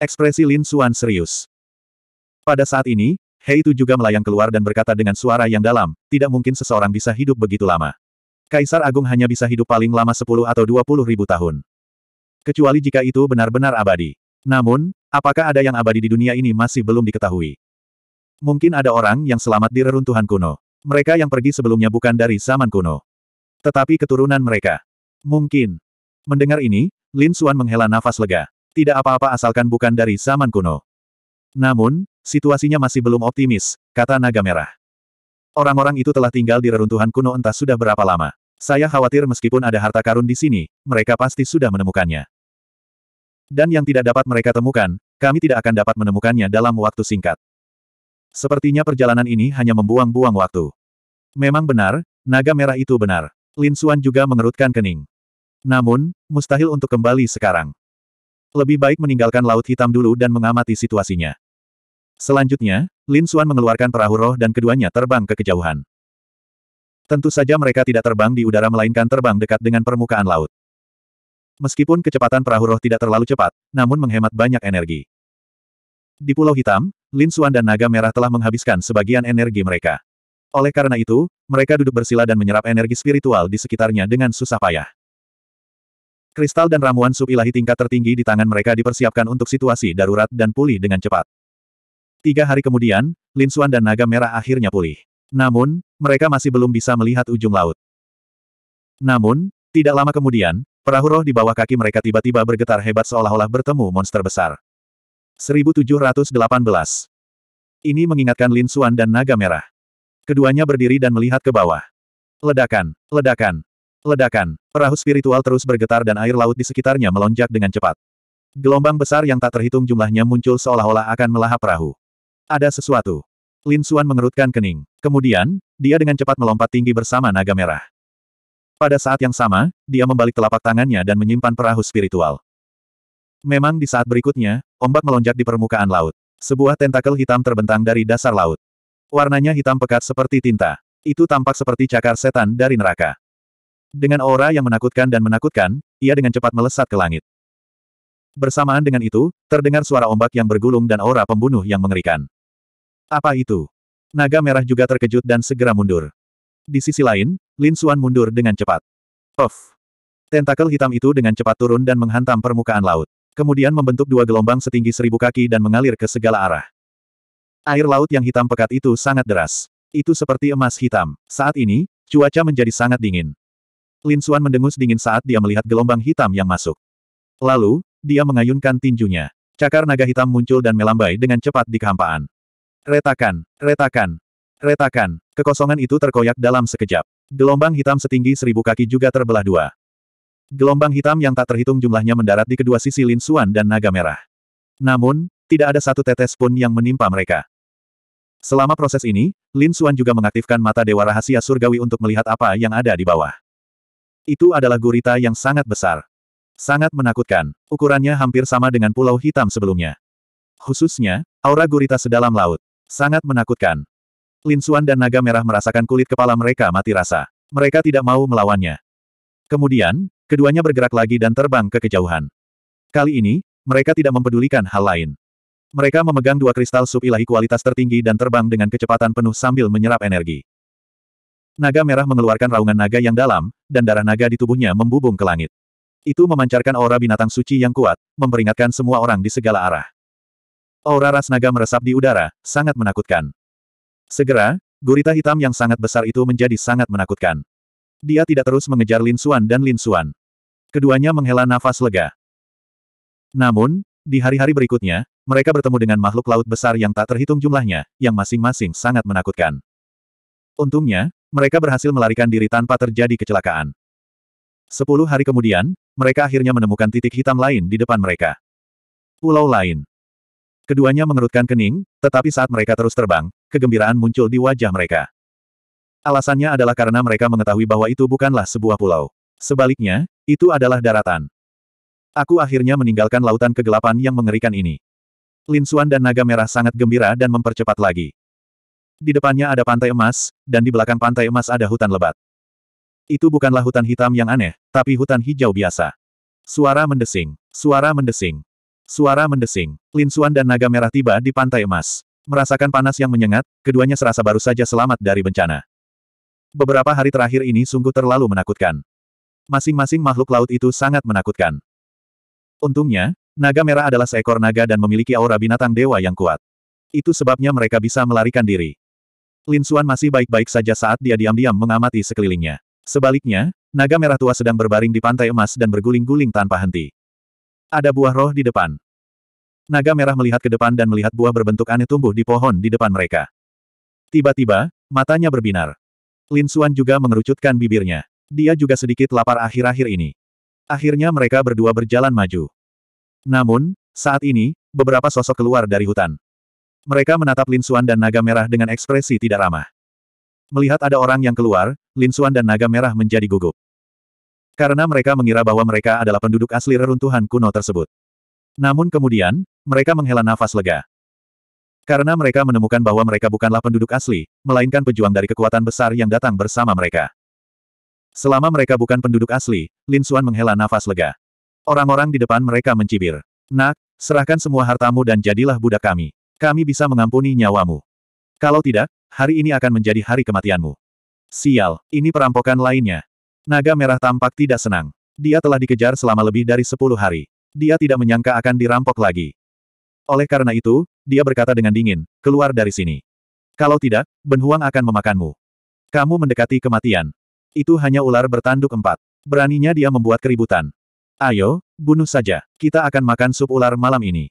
Ekspresi Lin Xuan serius. Pada saat ini, Hei itu juga melayang keluar dan berkata dengan suara yang dalam, tidak mungkin seseorang bisa hidup begitu lama. Kaisar Agung hanya bisa hidup paling lama 10 atau 20 ribu tahun. Kecuali jika itu benar-benar abadi. Namun, apakah ada yang abadi di dunia ini masih belum diketahui? Mungkin ada orang yang selamat di reruntuhan kuno. Mereka yang pergi sebelumnya bukan dari zaman kuno. Tetapi keturunan mereka. Mungkin. Mendengar ini, Lin Xuan menghela nafas lega. Tidak apa-apa asalkan bukan dari zaman kuno. Namun, situasinya masih belum optimis, kata Naga Merah. Orang-orang itu telah tinggal di reruntuhan kuno entah sudah berapa lama. Saya khawatir meskipun ada harta karun di sini, mereka pasti sudah menemukannya. Dan yang tidak dapat mereka temukan, kami tidak akan dapat menemukannya dalam waktu singkat. Sepertinya perjalanan ini hanya membuang-buang waktu. Memang benar, naga merah itu benar. Lin Xuan juga mengerutkan kening. Namun, mustahil untuk kembali sekarang. Lebih baik meninggalkan Laut Hitam dulu dan mengamati situasinya. Selanjutnya, Lin Xuan mengeluarkan perahu roh dan keduanya terbang ke kejauhan. Tentu saja mereka tidak terbang di udara melainkan terbang dekat dengan permukaan laut. Meskipun kecepatan perahu roh tidak terlalu cepat, namun menghemat banyak energi. Di Pulau Hitam, Lin Suan dan Naga Merah telah menghabiskan sebagian energi mereka. Oleh karena itu, mereka duduk bersila dan menyerap energi spiritual di sekitarnya dengan susah payah. Kristal dan ramuan sub ilahi tingkat tertinggi di tangan mereka dipersiapkan untuk situasi darurat dan pulih dengan cepat. Tiga hari kemudian, Lin Suan dan Naga Merah akhirnya pulih. Namun, mereka masih belum bisa melihat ujung laut. Namun, tidak lama kemudian, perahu roh di bawah kaki mereka tiba-tiba bergetar hebat seolah-olah bertemu monster besar. 1718. Ini mengingatkan Lin Xuan dan Naga Merah. Keduanya berdiri dan melihat ke bawah. Ledakan, ledakan, ledakan. Perahu spiritual terus bergetar dan air laut di sekitarnya melonjak dengan cepat. Gelombang besar yang tak terhitung jumlahnya muncul seolah-olah akan melahap perahu. Ada sesuatu. Lin Xuan mengerutkan kening. Kemudian, dia dengan cepat melompat tinggi bersama naga merah. Pada saat yang sama, dia membalik telapak tangannya dan menyimpan perahu spiritual. Memang di saat berikutnya, ombak melonjak di permukaan laut. Sebuah tentakel hitam terbentang dari dasar laut. Warnanya hitam pekat seperti tinta. Itu tampak seperti cakar setan dari neraka. Dengan aura yang menakutkan dan menakutkan, ia dengan cepat melesat ke langit. Bersamaan dengan itu, terdengar suara ombak yang bergulung dan aura pembunuh yang mengerikan. Apa itu? Naga merah juga terkejut dan segera mundur. Di sisi lain, Lin Suan mundur dengan cepat. Of! Tentakel hitam itu dengan cepat turun dan menghantam permukaan laut kemudian membentuk dua gelombang setinggi seribu kaki dan mengalir ke segala arah. Air laut yang hitam pekat itu sangat deras. Itu seperti emas hitam. Saat ini, cuaca menjadi sangat dingin. Lin Xuan mendengus dingin saat dia melihat gelombang hitam yang masuk. Lalu, dia mengayunkan tinjunya. Cakar naga hitam muncul dan melambai dengan cepat di kehampaan. Retakan, retakan, retakan. Kekosongan itu terkoyak dalam sekejap. Gelombang hitam setinggi seribu kaki juga terbelah dua. Gelombang hitam yang tak terhitung jumlahnya mendarat di kedua sisi Lin Suan dan Naga Merah. Namun, tidak ada satu tetes pun yang menimpa mereka. Selama proses ini, Lin Suan juga mengaktifkan mata Dewa Rahasia Surgawi untuk melihat apa yang ada di bawah. Itu adalah gurita yang sangat besar. Sangat menakutkan, ukurannya hampir sama dengan pulau hitam sebelumnya. Khususnya, aura gurita sedalam laut. Sangat menakutkan. Lin Suan dan Naga Merah merasakan kulit kepala mereka mati rasa. Mereka tidak mau melawannya. Kemudian, Keduanya bergerak lagi dan terbang ke kejauhan. Kali ini, mereka tidak mempedulikan hal lain. Mereka memegang dua kristal sub ilahi kualitas tertinggi dan terbang dengan kecepatan penuh sambil menyerap energi. Naga merah mengeluarkan raungan naga yang dalam, dan darah naga di tubuhnya membubung ke langit. Itu memancarkan aura binatang suci yang kuat, memperingatkan semua orang di segala arah. Aura ras naga meresap di udara, sangat menakutkan. Segera, gurita hitam yang sangat besar itu menjadi sangat menakutkan. Dia tidak terus mengejar Lin Suan dan Lin Suan. Keduanya menghela nafas lega. Namun, di hari-hari berikutnya, mereka bertemu dengan makhluk laut besar yang tak terhitung jumlahnya, yang masing-masing sangat menakutkan. Untungnya, mereka berhasil melarikan diri tanpa terjadi kecelakaan. Sepuluh hari kemudian, mereka akhirnya menemukan titik hitam lain di depan mereka. Pulau lain. Keduanya mengerutkan kening, tetapi saat mereka terus terbang, kegembiraan muncul di wajah mereka. Alasannya adalah karena mereka mengetahui bahwa itu bukanlah sebuah pulau. Sebaliknya, itu adalah daratan. Aku akhirnya meninggalkan lautan kegelapan yang mengerikan ini. Lin Xuan dan Naga Merah sangat gembira dan mempercepat lagi. Di depannya ada pantai emas, dan di belakang pantai emas ada hutan lebat. Itu bukanlah hutan hitam yang aneh, tapi hutan hijau biasa. Suara mendesing, suara mendesing, suara mendesing. Lin Xuan dan Naga Merah tiba di pantai emas. Merasakan panas yang menyengat, keduanya serasa baru saja selamat dari bencana. Beberapa hari terakhir ini sungguh terlalu menakutkan masing-masing makhluk laut itu sangat menakutkan. Untungnya, naga merah adalah seekor naga dan memiliki aura binatang dewa yang kuat. Itu sebabnya mereka bisa melarikan diri. Lin Xuan masih baik-baik saja saat dia diam-diam mengamati sekelilingnya. Sebaliknya, naga merah tua sedang berbaring di pantai emas dan berguling-guling tanpa henti. Ada buah roh di depan. Naga merah melihat ke depan dan melihat buah berbentuk aneh tumbuh di pohon di depan mereka. Tiba-tiba, matanya berbinar. Lin Xuan juga mengerucutkan bibirnya. Dia juga sedikit lapar akhir-akhir ini. Akhirnya mereka berdua berjalan maju. Namun, saat ini, beberapa sosok keluar dari hutan. Mereka menatap Lin Xuan dan Naga Merah dengan ekspresi tidak ramah. Melihat ada orang yang keluar, Lin Xuan dan Naga Merah menjadi gugup. Karena mereka mengira bahwa mereka adalah penduduk asli reruntuhan kuno tersebut. Namun kemudian, mereka menghela nafas lega. Karena mereka menemukan bahwa mereka bukanlah penduduk asli, melainkan pejuang dari kekuatan besar yang datang bersama mereka. Selama mereka bukan penduduk asli, Lin Suan menghela nafas lega. Orang-orang di depan mereka mencibir. Nak, serahkan semua hartamu dan jadilah budak kami. Kami bisa mengampuni nyawamu. Kalau tidak, hari ini akan menjadi hari kematianmu. Sial, ini perampokan lainnya. Naga merah tampak tidak senang. Dia telah dikejar selama lebih dari sepuluh hari. Dia tidak menyangka akan dirampok lagi. Oleh karena itu, dia berkata dengan dingin, keluar dari sini. Kalau tidak, Benhuang akan memakanmu. Kamu mendekati kematian. Itu hanya ular bertanduk empat. Beraninya dia membuat keributan. Ayo, bunuh saja. Kita akan makan sup ular malam ini.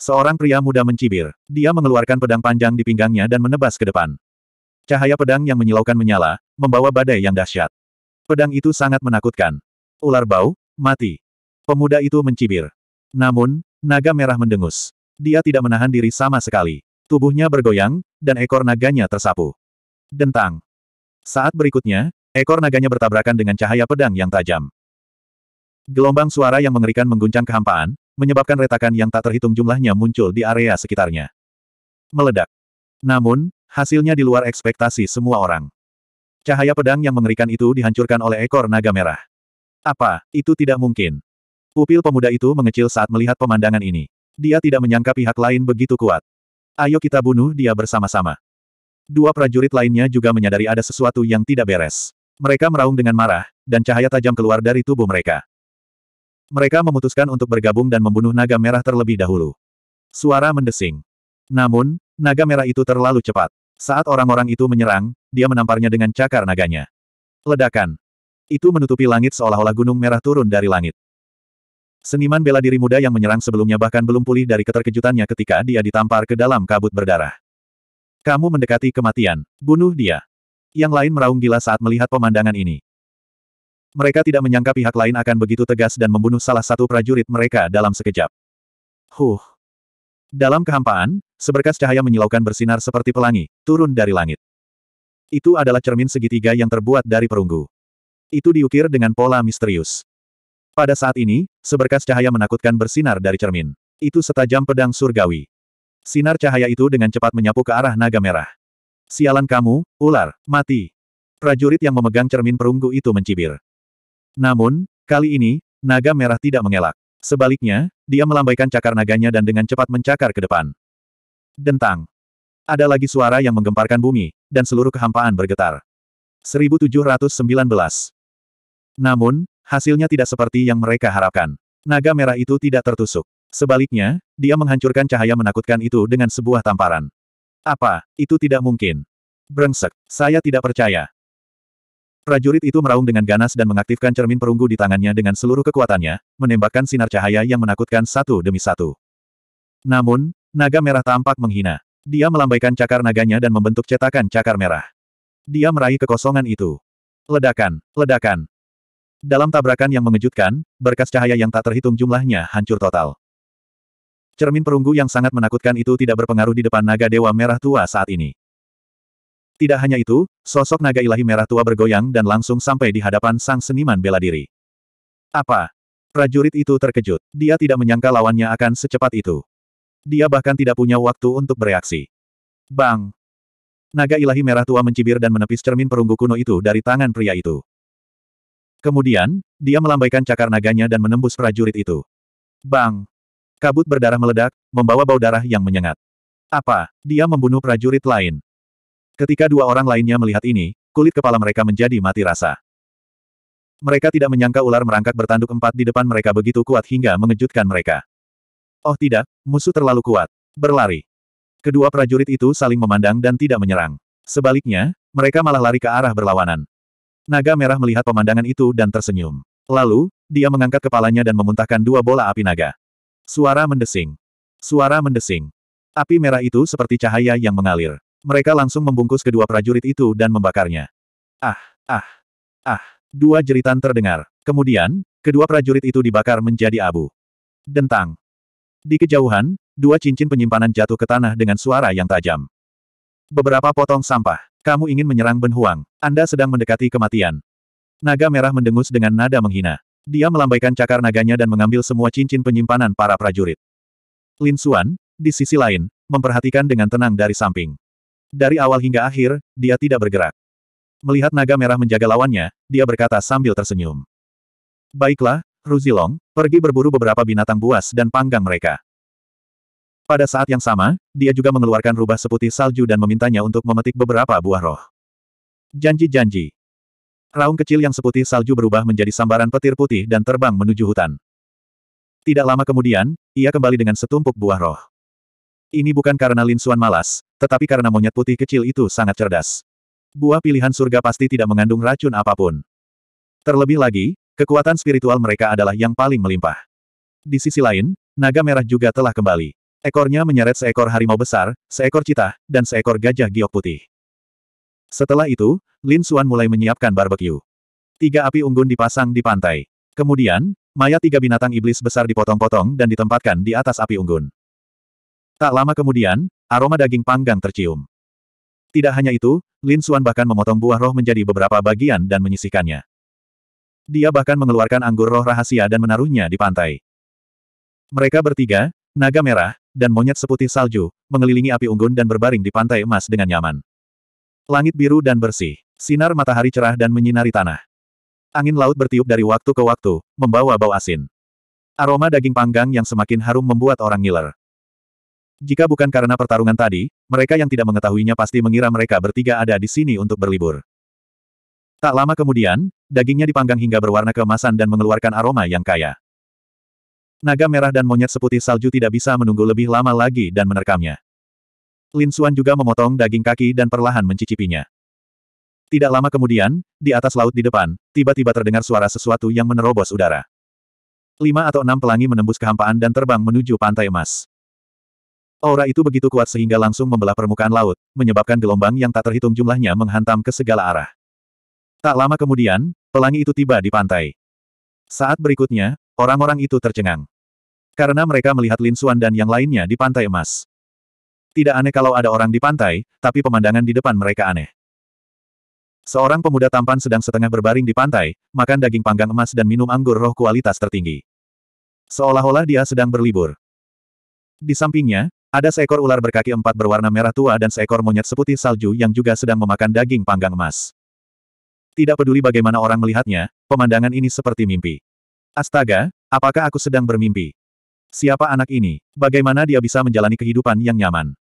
Seorang pria muda mencibir. Dia mengeluarkan pedang panjang di pinggangnya dan menebas ke depan. Cahaya pedang yang menyilaukan menyala, membawa badai yang dahsyat. Pedang itu sangat menakutkan. Ular bau, mati. Pemuda itu mencibir. Namun, naga merah mendengus. Dia tidak menahan diri sama sekali. Tubuhnya bergoyang, dan ekor naganya tersapu. Dentang. Saat berikutnya, Ekor naganya bertabrakan dengan cahaya pedang yang tajam. Gelombang suara yang mengerikan mengguncang kehampaan, menyebabkan retakan yang tak terhitung jumlahnya muncul di area sekitarnya. Meledak. Namun, hasilnya di luar ekspektasi semua orang. Cahaya pedang yang mengerikan itu dihancurkan oleh ekor naga merah. Apa, itu tidak mungkin. Pupil pemuda itu mengecil saat melihat pemandangan ini. Dia tidak menyangka pihak lain begitu kuat. Ayo kita bunuh dia bersama-sama. Dua prajurit lainnya juga menyadari ada sesuatu yang tidak beres. Mereka meraung dengan marah, dan cahaya tajam keluar dari tubuh mereka. Mereka memutuskan untuk bergabung dan membunuh naga merah terlebih dahulu. Suara mendesing. Namun, naga merah itu terlalu cepat. Saat orang-orang itu menyerang, dia menamparnya dengan cakar naganya. Ledakan. Itu menutupi langit seolah-olah gunung merah turun dari langit. Seniman bela diri muda yang menyerang sebelumnya bahkan belum pulih dari keterkejutannya ketika dia ditampar ke dalam kabut berdarah. Kamu mendekati kematian. Bunuh dia. Yang lain meraung gila saat melihat pemandangan ini. Mereka tidak menyangka pihak lain akan begitu tegas dan membunuh salah satu prajurit mereka dalam sekejap. Huh. Dalam kehampaan, seberkas cahaya menyilaukan bersinar seperti pelangi, turun dari langit. Itu adalah cermin segitiga yang terbuat dari perunggu. Itu diukir dengan pola misterius. Pada saat ini, seberkas cahaya menakutkan bersinar dari cermin. Itu setajam pedang surgawi. Sinar cahaya itu dengan cepat menyapu ke arah naga merah. Sialan kamu, ular, mati. Prajurit yang memegang cermin perunggu itu mencibir. Namun, kali ini, naga merah tidak mengelak. Sebaliknya, dia melambaikan cakar naganya dan dengan cepat mencakar ke depan. Dentang. Ada lagi suara yang menggemparkan bumi, dan seluruh kehampaan bergetar. 1719. Namun, hasilnya tidak seperti yang mereka harapkan. Naga merah itu tidak tertusuk. Sebaliknya, dia menghancurkan cahaya menakutkan itu dengan sebuah tamparan. Apa, itu tidak mungkin. Brengsek, saya tidak percaya. Prajurit itu meraung dengan ganas dan mengaktifkan cermin perunggu di tangannya dengan seluruh kekuatannya, menembakkan sinar cahaya yang menakutkan satu demi satu. Namun, naga merah tampak menghina. Dia melambaikan cakar naganya dan membentuk cetakan cakar merah. Dia meraih kekosongan itu. Ledakan, ledakan. Dalam tabrakan yang mengejutkan, berkas cahaya yang tak terhitung jumlahnya hancur total. Cermin perunggu yang sangat menakutkan itu tidak berpengaruh di depan naga dewa merah tua saat ini. Tidak hanya itu, sosok naga ilahi merah tua bergoyang dan langsung sampai di hadapan sang seniman bela diri. Apa? Prajurit itu terkejut. Dia tidak menyangka lawannya akan secepat itu. Dia bahkan tidak punya waktu untuk bereaksi. Bang! Naga ilahi merah tua mencibir dan menepis cermin perunggu kuno itu dari tangan pria itu. Kemudian, dia melambaikan cakar naganya dan menembus prajurit itu. Bang! Kabut berdarah meledak, membawa bau darah yang menyengat. Apa? Dia membunuh prajurit lain. Ketika dua orang lainnya melihat ini, kulit kepala mereka menjadi mati rasa. Mereka tidak menyangka ular merangkak bertanduk empat di depan mereka begitu kuat hingga mengejutkan mereka. Oh tidak, musuh terlalu kuat. Berlari. Kedua prajurit itu saling memandang dan tidak menyerang. Sebaliknya, mereka malah lari ke arah berlawanan. Naga merah melihat pemandangan itu dan tersenyum. Lalu, dia mengangkat kepalanya dan memuntahkan dua bola api naga. Suara mendesing. Suara mendesing. Api merah itu seperti cahaya yang mengalir. Mereka langsung membungkus kedua prajurit itu dan membakarnya. Ah, ah, ah. Dua jeritan terdengar. Kemudian, kedua prajurit itu dibakar menjadi abu. Dentang. Di kejauhan, dua cincin penyimpanan jatuh ke tanah dengan suara yang tajam. Beberapa potong sampah. Kamu ingin menyerang Ben Huang. Anda sedang mendekati kematian. Naga merah mendengus dengan nada menghina. Dia melambaikan cakar naganya dan mengambil semua cincin penyimpanan para prajurit. Lin Xuan, di sisi lain, memperhatikan dengan tenang dari samping. Dari awal hingga akhir, dia tidak bergerak. Melihat naga merah menjaga lawannya, dia berkata sambil tersenyum. Baiklah, Ruzilong, pergi berburu beberapa binatang buas dan panggang mereka. Pada saat yang sama, dia juga mengeluarkan rubah seputih salju dan memintanya untuk memetik beberapa buah roh. Janji-janji. Raung kecil yang seputih salju berubah menjadi sambaran petir putih dan terbang menuju hutan. Tidak lama kemudian, ia kembali dengan setumpuk buah roh. Ini bukan karena Lin Xuan malas, tetapi karena monyet putih kecil itu sangat cerdas. Buah pilihan surga pasti tidak mengandung racun apapun. Terlebih lagi, kekuatan spiritual mereka adalah yang paling melimpah. Di sisi lain, naga merah juga telah kembali. Ekornya menyeret seekor harimau besar, seekor citah, dan seekor gajah giok putih. Setelah itu, Lin Xuan mulai menyiapkan barbekyu. Tiga api unggun dipasang di pantai. Kemudian, mayat tiga binatang iblis besar dipotong-potong dan ditempatkan di atas api unggun. Tak lama kemudian, aroma daging panggang tercium. Tidak hanya itu, Lin Xuan bahkan memotong buah roh menjadi beberapa bagian dan menyisikannya. Dia bahkan mengeluarkan anggur roh rahasia dan menaruhnya di pantai. Mereka bertiga, naga merah, dan monyet seputih salju, mengelilingi api unggun dan berbaring di pantai emas dengan nyaman. Langit biru dan bersih. Sinar matahari cerah dan menyinari tanah. Angin laut bertiup dari waktu ke waktu, membawa bau asin. Aroma daging panggang yang semakin harum membuat orang ngiler. Jika bukan karena pertarungan tadi, mereka yang tidak mengetahuinya pasti mengira mereka bertiga ada di sini untuk berlibur. Tak lama kemudian, dagingnya dipanggang hingga berwarna keemasan dan mengeluarkan aroma yang kaya. Naga merah dan monyet seputih salju tidak bisa menunggu lebih lama lagi dan menerkamnya. Lin Xuan juga memotong daging kaki dan perlahan mencicipinya. Tidak lama kemudian, di atas laut di depan, tiba-tiba terdengar suara sesuatu yang menerobos udara. Lima atau enam pelangi menembus kehampaan dan terbang menuju pantai emas. Aura itu begitu kuat sehingga langsung membelah permukaan laut, menyebabkan gelombang yang tak terhitung jumlahnya menghantam ke segala arah. Tak lama kemudian, pelangi itu tiba di pantai. Saat berikutnya, orang-orang itu tercengang. Karena mereka melihat Lin Suan dan yang lainnya di pantai emas. Tidak aneh kalau ada orang di pantai, tapi pemandangan di depan mereka aneh. Seorang pemuda tampan sedang setengah berbaring di pantai, makan daging panggang emas dan minum anggur roh kualitas tertinggi. Seolah-olah dia sedang berlibur. Di sampingnya, ada seekor ular berkaki empat berwarna merah tua dan seekor monyet seputih salju yang juga sedang memakan daging panggang emas. Tidak peduli bagaimana orang melihatnya, pemandangan ini seperti mimpi. Astaga, apakah aku sedang bermimpi? Siapa anak ini? Bagaimana dia bisa menjalani kehidupan yang nyaman?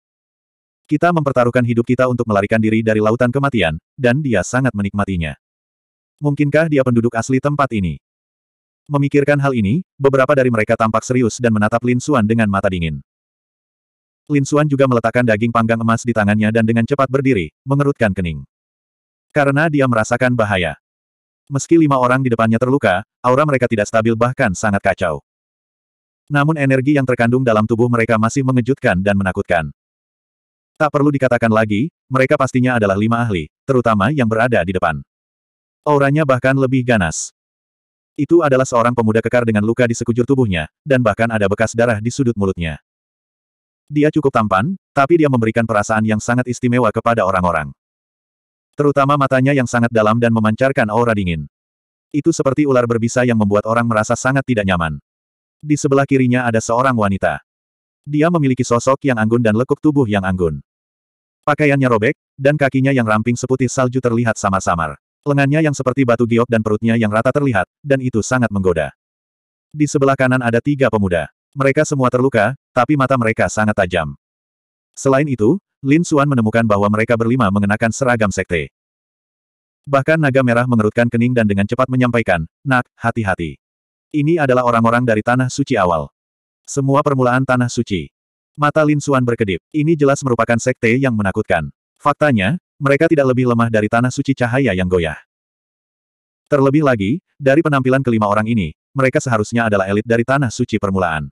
Kita mempertaruhkan hidup kita untuk melarikan diri dari lautan kematian, dan dia sangat menikmatinya. Mungkinkah dia penduduk asli tempat ini? Memikirkan hal ini, beberapa dari mereka tampak serius dan menatap Lin Xuan dengan mata dingin. Lin Xuan juga meletakkan daging panggang emas di tangannya dan dengan cepat berdiri, mengerutkan kening. Karena dia merasakan bahaya. Meski lima orang di depannya terluka, aura mereka tidak stabil bahkan sangat kacau. Namun energi yang terkandung dalam tubuh mereka masih mengejutkan dan menakutkan. Tak perlu dikatakan lagi, mereka pastinya adalah lima ahli, terutama yang berada di depan. Auranya bahkan lebih ganas. Itu adalah seorang pemuda kekar dengan luka di sekujur tubuhnya, dan bahkan ada bekas darah di sudut mulutnya. Dia cukup tampan, tapi dia memberikan perasaan yang sangat istimewa kepada orang-orang. Terutama matanya yang sangat dalam dan memancarkan aura dingin. Itu seperti ular berbisa yang membuat orang merasa sangat tidak nyaman. Di sebelah kirinya ada seorang wanita. Dia memiliki sosok yang anggun dan lekuk tubuh yang anggun. Pakaiannya robek, dan kakinya yang ramping seputih salju terlihat samar-samar. Lengannya yang seperti batu giok dan perutnya yang rata terlihat, dan itu sangat menggoda. Di sebelah kanan ada tiga pemuda. Mereka semua terluka, tapi mata mereka sangat tajam. Selain itu, Lin Xuan menemukan bahwa mereka berlima mengenakan seragam sekte. Bahkan naga merah mengerutkan kening dan dengan cepat menyampaikan, Nak, hati-hati. Ini adalah orang-orang dari Tanah Suci awal. Semua permulaan Tanah Suci. Mata Lin Xuan berkedip. Ini jelas merupakan sekte yang menakutkan. Faktanya, mereka tidak lebih lemah dari tanah suci cahaya yang goyah. Terlebih lagi, dari penampilan kelima orang ini, mereka seharusnya adalah elit dari tanah suci permulaan.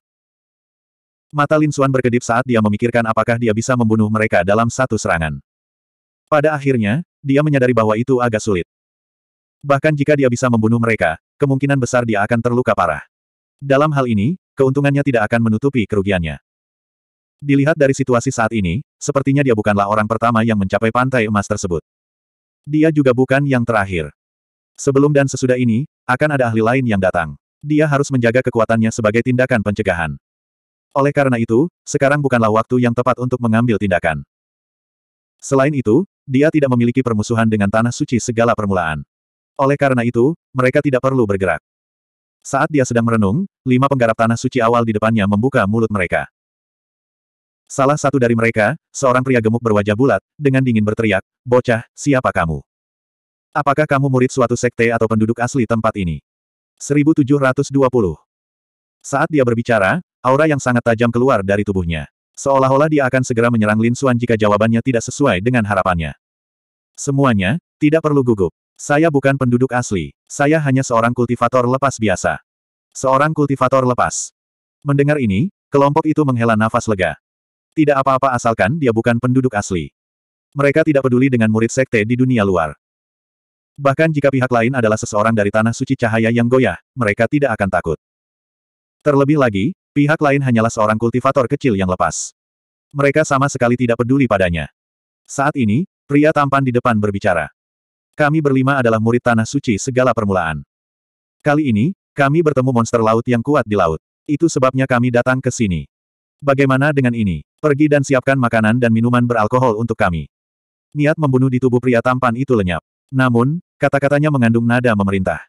Mata Lin Xuan berkedip saat dia memikirkan apakah dia bisa membunuh mereka dalam satu serangan. Pada akhirnya, dia menyadari bahwa itu agak sulit. Bahkan jika dia bisa membunuh mereka, kemungkinan besar dia akan terluka parah. Dalam hal ini, keuntungannya tidak akan menutupi kerugiannya. Dilihat dari situasi saat ini, sepertinya dia bukanlah orang pertama yang mencapai pantai emas tersebut. Dia juga bukan yang terakhir. Sebelum dan sesudah ini, akan ada ahli lain yang datang. Dia harus menjaga kekuatannya sebagai tindakan pencegahan. Oleh karena itu, sekarang bukanlah waktu yang tepat untuk mengambil tindakan. Selain itu, dia tidak memiliki permusuhan dengan tanah suci segala permulaan. Oleh karena itu, mereka tidak perlu bergerak. Saat dia sedang merenung, lima penggarap tanah suci awal di depannya membuka mulut mereka. Salah satu dari mereka, seorang pria gemuk berwajah bulat, dengan dingin berteriak, Bocah, siapa kamu? Apakah kamu murid suatu sekte atau penduduk asli tempat ini? 1720 Saat dia berbicara, aura yang sangat tajam keluar dari tubuhnya. Seolah-olah dia akan segera menyerang Lin Xuan jika jawabannya tidak sesuai dengan harapannya. Semuanya, tidak perlu gugup. Saya bukan penduduk asli. Saya hanya seorang kultivator lepas biasa. Seorang kultivator lepas. Mendengar ini, kelompok itu menghela nafas lega. Tidak apa-apa asalkan dia bukan penduduk asli. Mereka tidak peduli dengan murid sekte di dunia luar. Bahkan jika pihak lain adalah seseorang dari tanah suci cahaya yang goyah, mereka tidak akan takut. Terlebih lagi, pihak lain hanyalah seorang kultivator kecil yang lepas. Mereka sama sekali tidak peduli padanya. Saat ini, pria tampan di depan berbicara. Kami berlima adalah murid tanah suci segala permulaan. Kali ini, kami bertemu monster laut yang kuat di laut. Itu sebabnya kami datang ke sini. Bagaimana dengan ini? Pergi dan siapkan makanan dan minuman beralkohol untuk kami. Niat membunuh di tubuh pria tampan itu lenyap. Namun, kata-katanya mengandung nada memerintah.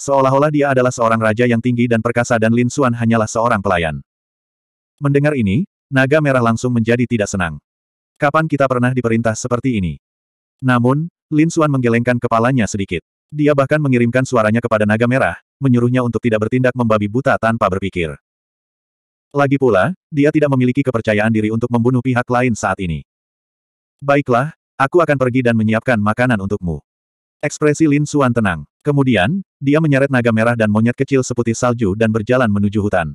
Seolah-olah dia adalah seorang raja yang tinggi dan perkasa dan Lin Suan hanyalah seorang pelayan. Mendengar ini, naga merah langsung menjadi tidak senang. Kapan kita pernah diperintah seperti ini? Namun, Lin Suan menggelengkan kepalanya sedikit. Dia bahkan mengirimkan suaranya kepada naga merah, menyuruhnya untuk tidak bertindak membabi buta tanpa berpikir. Lagi pula, dia tidak memiliki kepercayaan diri untuk membunuh pihak lain saat ini. Baiklah, aku akan pergi dan menyiapkan makanan untukmu. Ekspresi Lin Xuan tenang. Kemudian, dia menyeret naga merah dan monyet kecil seputih salju dan berjalan menuju hutan.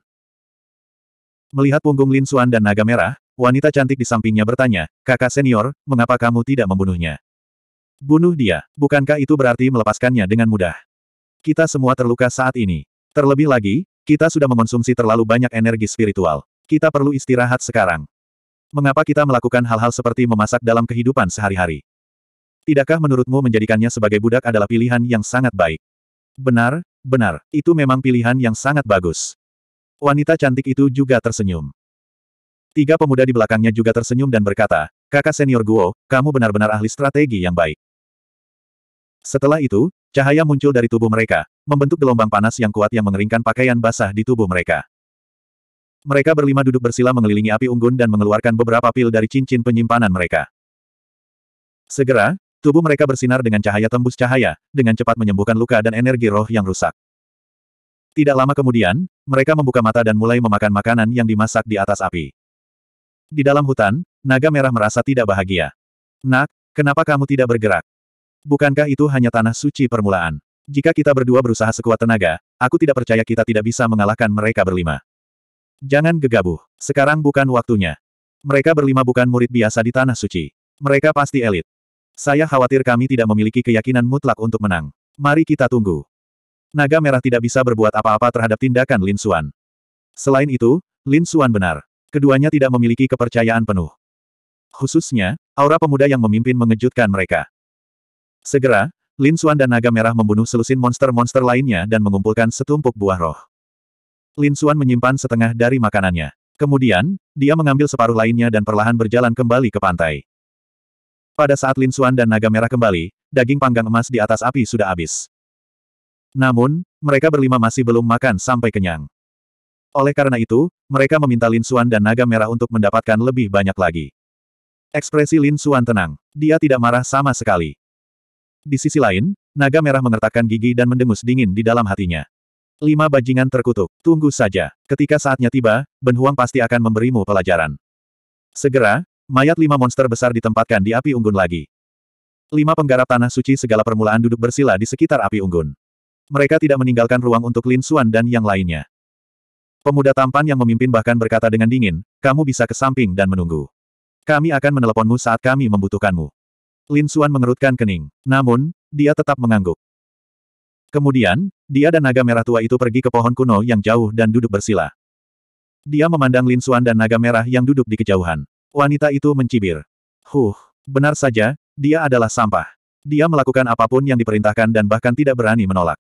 Melihat punggung Lin Xuan dan naga merah, wanita cantik di sampingnya bertanya, kakak senior, mengapa kamu tidak membunuhnya? Bunuh dia, bukankah itu berarti melepaskannya dengan mudah? Kita semua terluka saat ini. Terlebih lagi, kita sudah mengonsumsi terlalu banyak energi spiritual. Kita perlu istirahat sekarang. Mengapa kita melakukan hal-hal seperti memasak dalam kehidupan sehari-hari? Tidakkah menurutmu menjadikannya sebagai budak adalah pilihan yang sangat baik? Benar, benar, itu memang pilihan yang sangat bagus. Wanita cantik itu juga tersenyum. Tiga pemuda di belakangnya juga tersenyum dan berkata, kakak senior Guo, kamu benar-benar ahli strategi yang baik. Setelah itu, cahaya muncul dari tubuh mereka, membentuk gelombang panas yang kuat yang mengeringkan pakaian basah di tubuh mereka. Mereka berlima duduk bersila mengelilingi api unggun dan mengeluarkan beberapa pil dari cincin penyimpanan mereka. Segera, tubuh mereka bersinar dengan cahaya tembus cahaya, dengan cepat menyembuhkan luka dan energi roh yang rusak. Tidak lama kemudian, mereka membuka mata dan mulai memakan makanan yang dimasak di atas api. Di dalam hutan, naga merah merasa tidak bahagia. Nak, kenapa kamu tidak bergerak? Bukankah itu hanya tanah suci permulaan? Jika kita berdua berusaha sekuat tenaga, aku tidak percaya kita tidak bisa mengalahkan mereka berlima. Jangan gegabah. Sekarang bukan waktunya. Mereka berlima bukan murid biasa di Tanah Suci. Mereka pasti elit. Saya khawatir kami tidak memiliki keyakinan mutlak untuk menang. Mari kita tunggu. Naga Merah tidak bisa berbuat apa-apa terhadap tindakan Lin Suan. Selain itu, Lin Suan benar. Keduanya tidak memiliki kepercayaan penuh. Khususnya, aura pemuda yang memimpin mengejutkan mereka. Segera, Lin Xuan dan Naga Merah membunuh selusin monster-monster lainnya dan mengumpulkan setumpuk buah roh. Lin Xuan menyimpan setengah dari makanannya. Kemudian, dia mengambil separuh lainnya dan perlahan berjalan kembali ke pantai. Pada saat Lin Xuan dan Naga Merah kembali, daging panggang emas di atas api sudah habis. Namun, mereka berlima masih belum makan sampai kenyang. Oleh karena itu, mereka meminta Lin Xuan dan Naga Merah untuk mendapatkan lebih banyak lagi. Ekspresi Lin Xuan tenang. Dia tidak marah sama sekali. Di sisi lain, naga merah mengertakkan gigi dan mendengus dingin di dalam hatinya. Lima bajingan terkutuk, tunggu saja. Ketika saatnya tiba, Ben Huang pasti akan memberimu pelajaran. Segera, mayat lima monster besar ditempatkan di api unggun lagi. Lima penggarap tanah suci segala permulaan duduk bersila di sekitar api unggun. Mereka tidak meninggalkan ruang untuk Lin Xuan dan yang lainnya. Pemuda tampan yang memimpin bahkan berkata dengan dingin, kamu bisa ke samping dan menunggu. Kami akan meneleponmu saat kami membutuhkanmu. Lin Suan mengerutkan kening. Namun, dia tetap mengangguk. Kemudian, dia dan naga merah tua itu pergi ke pohon kuno yang jauh dan duduk bersila. Dia memandang Lin Suan dan naga merah yang duduk di kejauhan. Wanita itu mencibir. Huh, benar saja, dia adalah sampah. Dia melakukan apapun yang diperintahkan dan bahkan tidak berani menolak.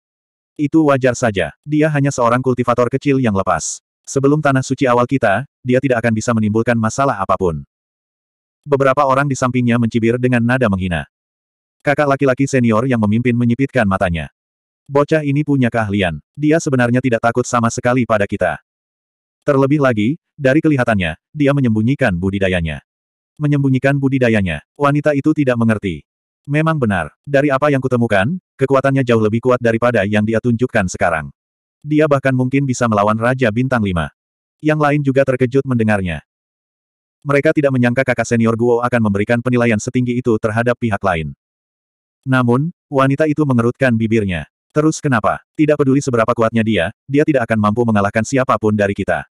Itu wajar saja, dia hanya seorang kultivator kecil yang lepas. Sebelum Tanah Suci awal kita, dia tidak akan bisa menimbulkan masalah apapun. Beberapa orang di sampingnya mencibir dengan nada menghina. Kakak laki-laki senior yang memimpin menyipitkan matanya. Bocah ini punya keahlian. Dia sebenarnya tidak takut sama sekali pada kita. Terlebih lagi, dari kelihatannya, dia menyembunyikan budidayanya. Menyembunyikan budidayanya, wanita itu tidak mengerti. Memang benar, dari apa yang kutemukan, kekuatannya jauh lebih kuat daripada yang dia tunjukkan sekarang. Dia bahkan mungkin bisa melawan Raja Bintang 5. Yang lain juga terkejut mendengarnya. Mereka tidak menyangka kakak senior Guo akan memberikan penilaian setinggi itu terhadap pihak lain. Namun, wanita itu mengerutkan bibirnya. Terus kenapa? Tidak peduli seberapa kuatnya dia, dia tidak akan mampu mengalahkan siapapun dari kita.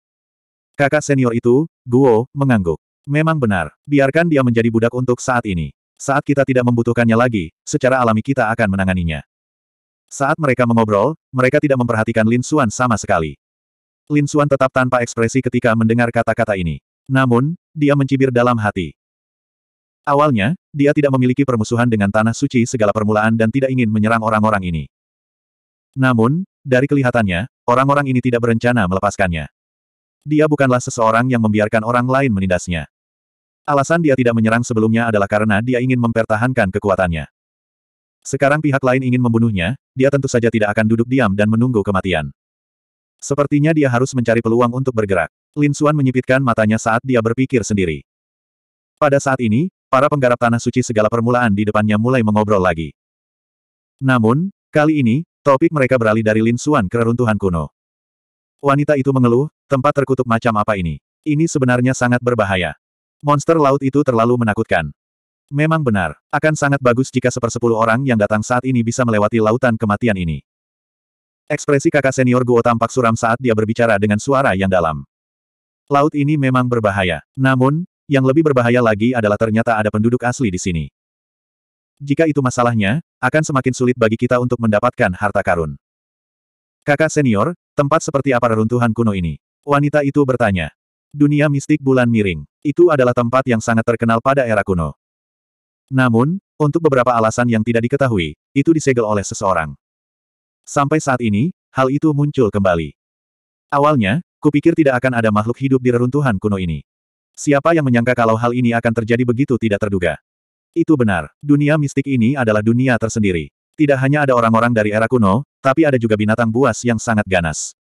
Kakak senior itu, Guo, mengangguk. Memang benar, biarkan dia menjadi budak untuk saat ini. Saat kita tidak membutuhkannya lagi, secara alami kita akan menanganinya. Saat mereka mengobrol, mereka tidak memperhatikan Lin Xuan sama sekali. Lin Xuan tetap tanpa ekspresi ketika mendengar kata-kata ini. Namun, dia mencibir dalam hati. Awalnya, dia tidak memiliki permusuhan dengan tanah suci segala permulaan dan tidak ingin menyerang orang-orang ini. Namun, dari kelihatannya, orang-orang ini tidak berencana melepaskannya. Dia bukanlah seseorang yang membiarkan orang lain menindasnya. Alasan dia tidak menyerang sebelumnya adalah karena dia ingin mempertahankan kekuatannya. Sekarang pihak lain ingin membunuhnya, dia tentu saja tidak akan duduk diam dan menunggu kematian. Sepertinya dia harus mencari peluang untuk bergerak. Lin Suan menyipitkan matanya saat dia berpikir sendiri. Pada saat ini, para penggarap tanah suci segala permulaan di depannya mulai mengobrol lagi. Namun, kali ini, topik mereka beralih dari Lin Suan ke reruntuhan kuno. Wanita itu mengeluh, tempat terkutuk macam apa ini? Ini sebenarnya sangat berbahaya. Monster laut itu terlalu menakutkan. Memang benar, akan sangat bagus jika sepersepuluh orang yang datang saat ini bisa melewati lautan kematian ini. Ekspresi kakak senior Guo tampak suram saat dia berbicara dengan suara yang dalam. Laut ini memang berbahaya. Namun, yang lebih berbahaya lagi adalah ternyata ada penduduk asli di sini. Jika itu masalahnya, akan semakin sulit bagi kita untuk mendapatkan harta karun. Kakak senior, tempat seperti apa reruntuhan kuno ini? Wanita itu bertanya. Dunia mistik bulan miring. Itu adalah tempat yang sangat terkenal pada era kuno. Namun, untuk beberapa alasan yang tidak diketahui, itu disegel oleh seseorang. Sampai saat ini, hal itu muncul kembali. Awalnya, Kupikir tidak akan ada makhluk hidup di reruntuhan kuno ini. Siapa yang menyangka kalau hal ini akan terjadi begitu tidak terduga? Itu benar, dunia mistik ini adalah dunia tersendiri. Tidak hanya ada orang-orang dari era kuno, tapi ada juga binatang buas yang sangat ganas.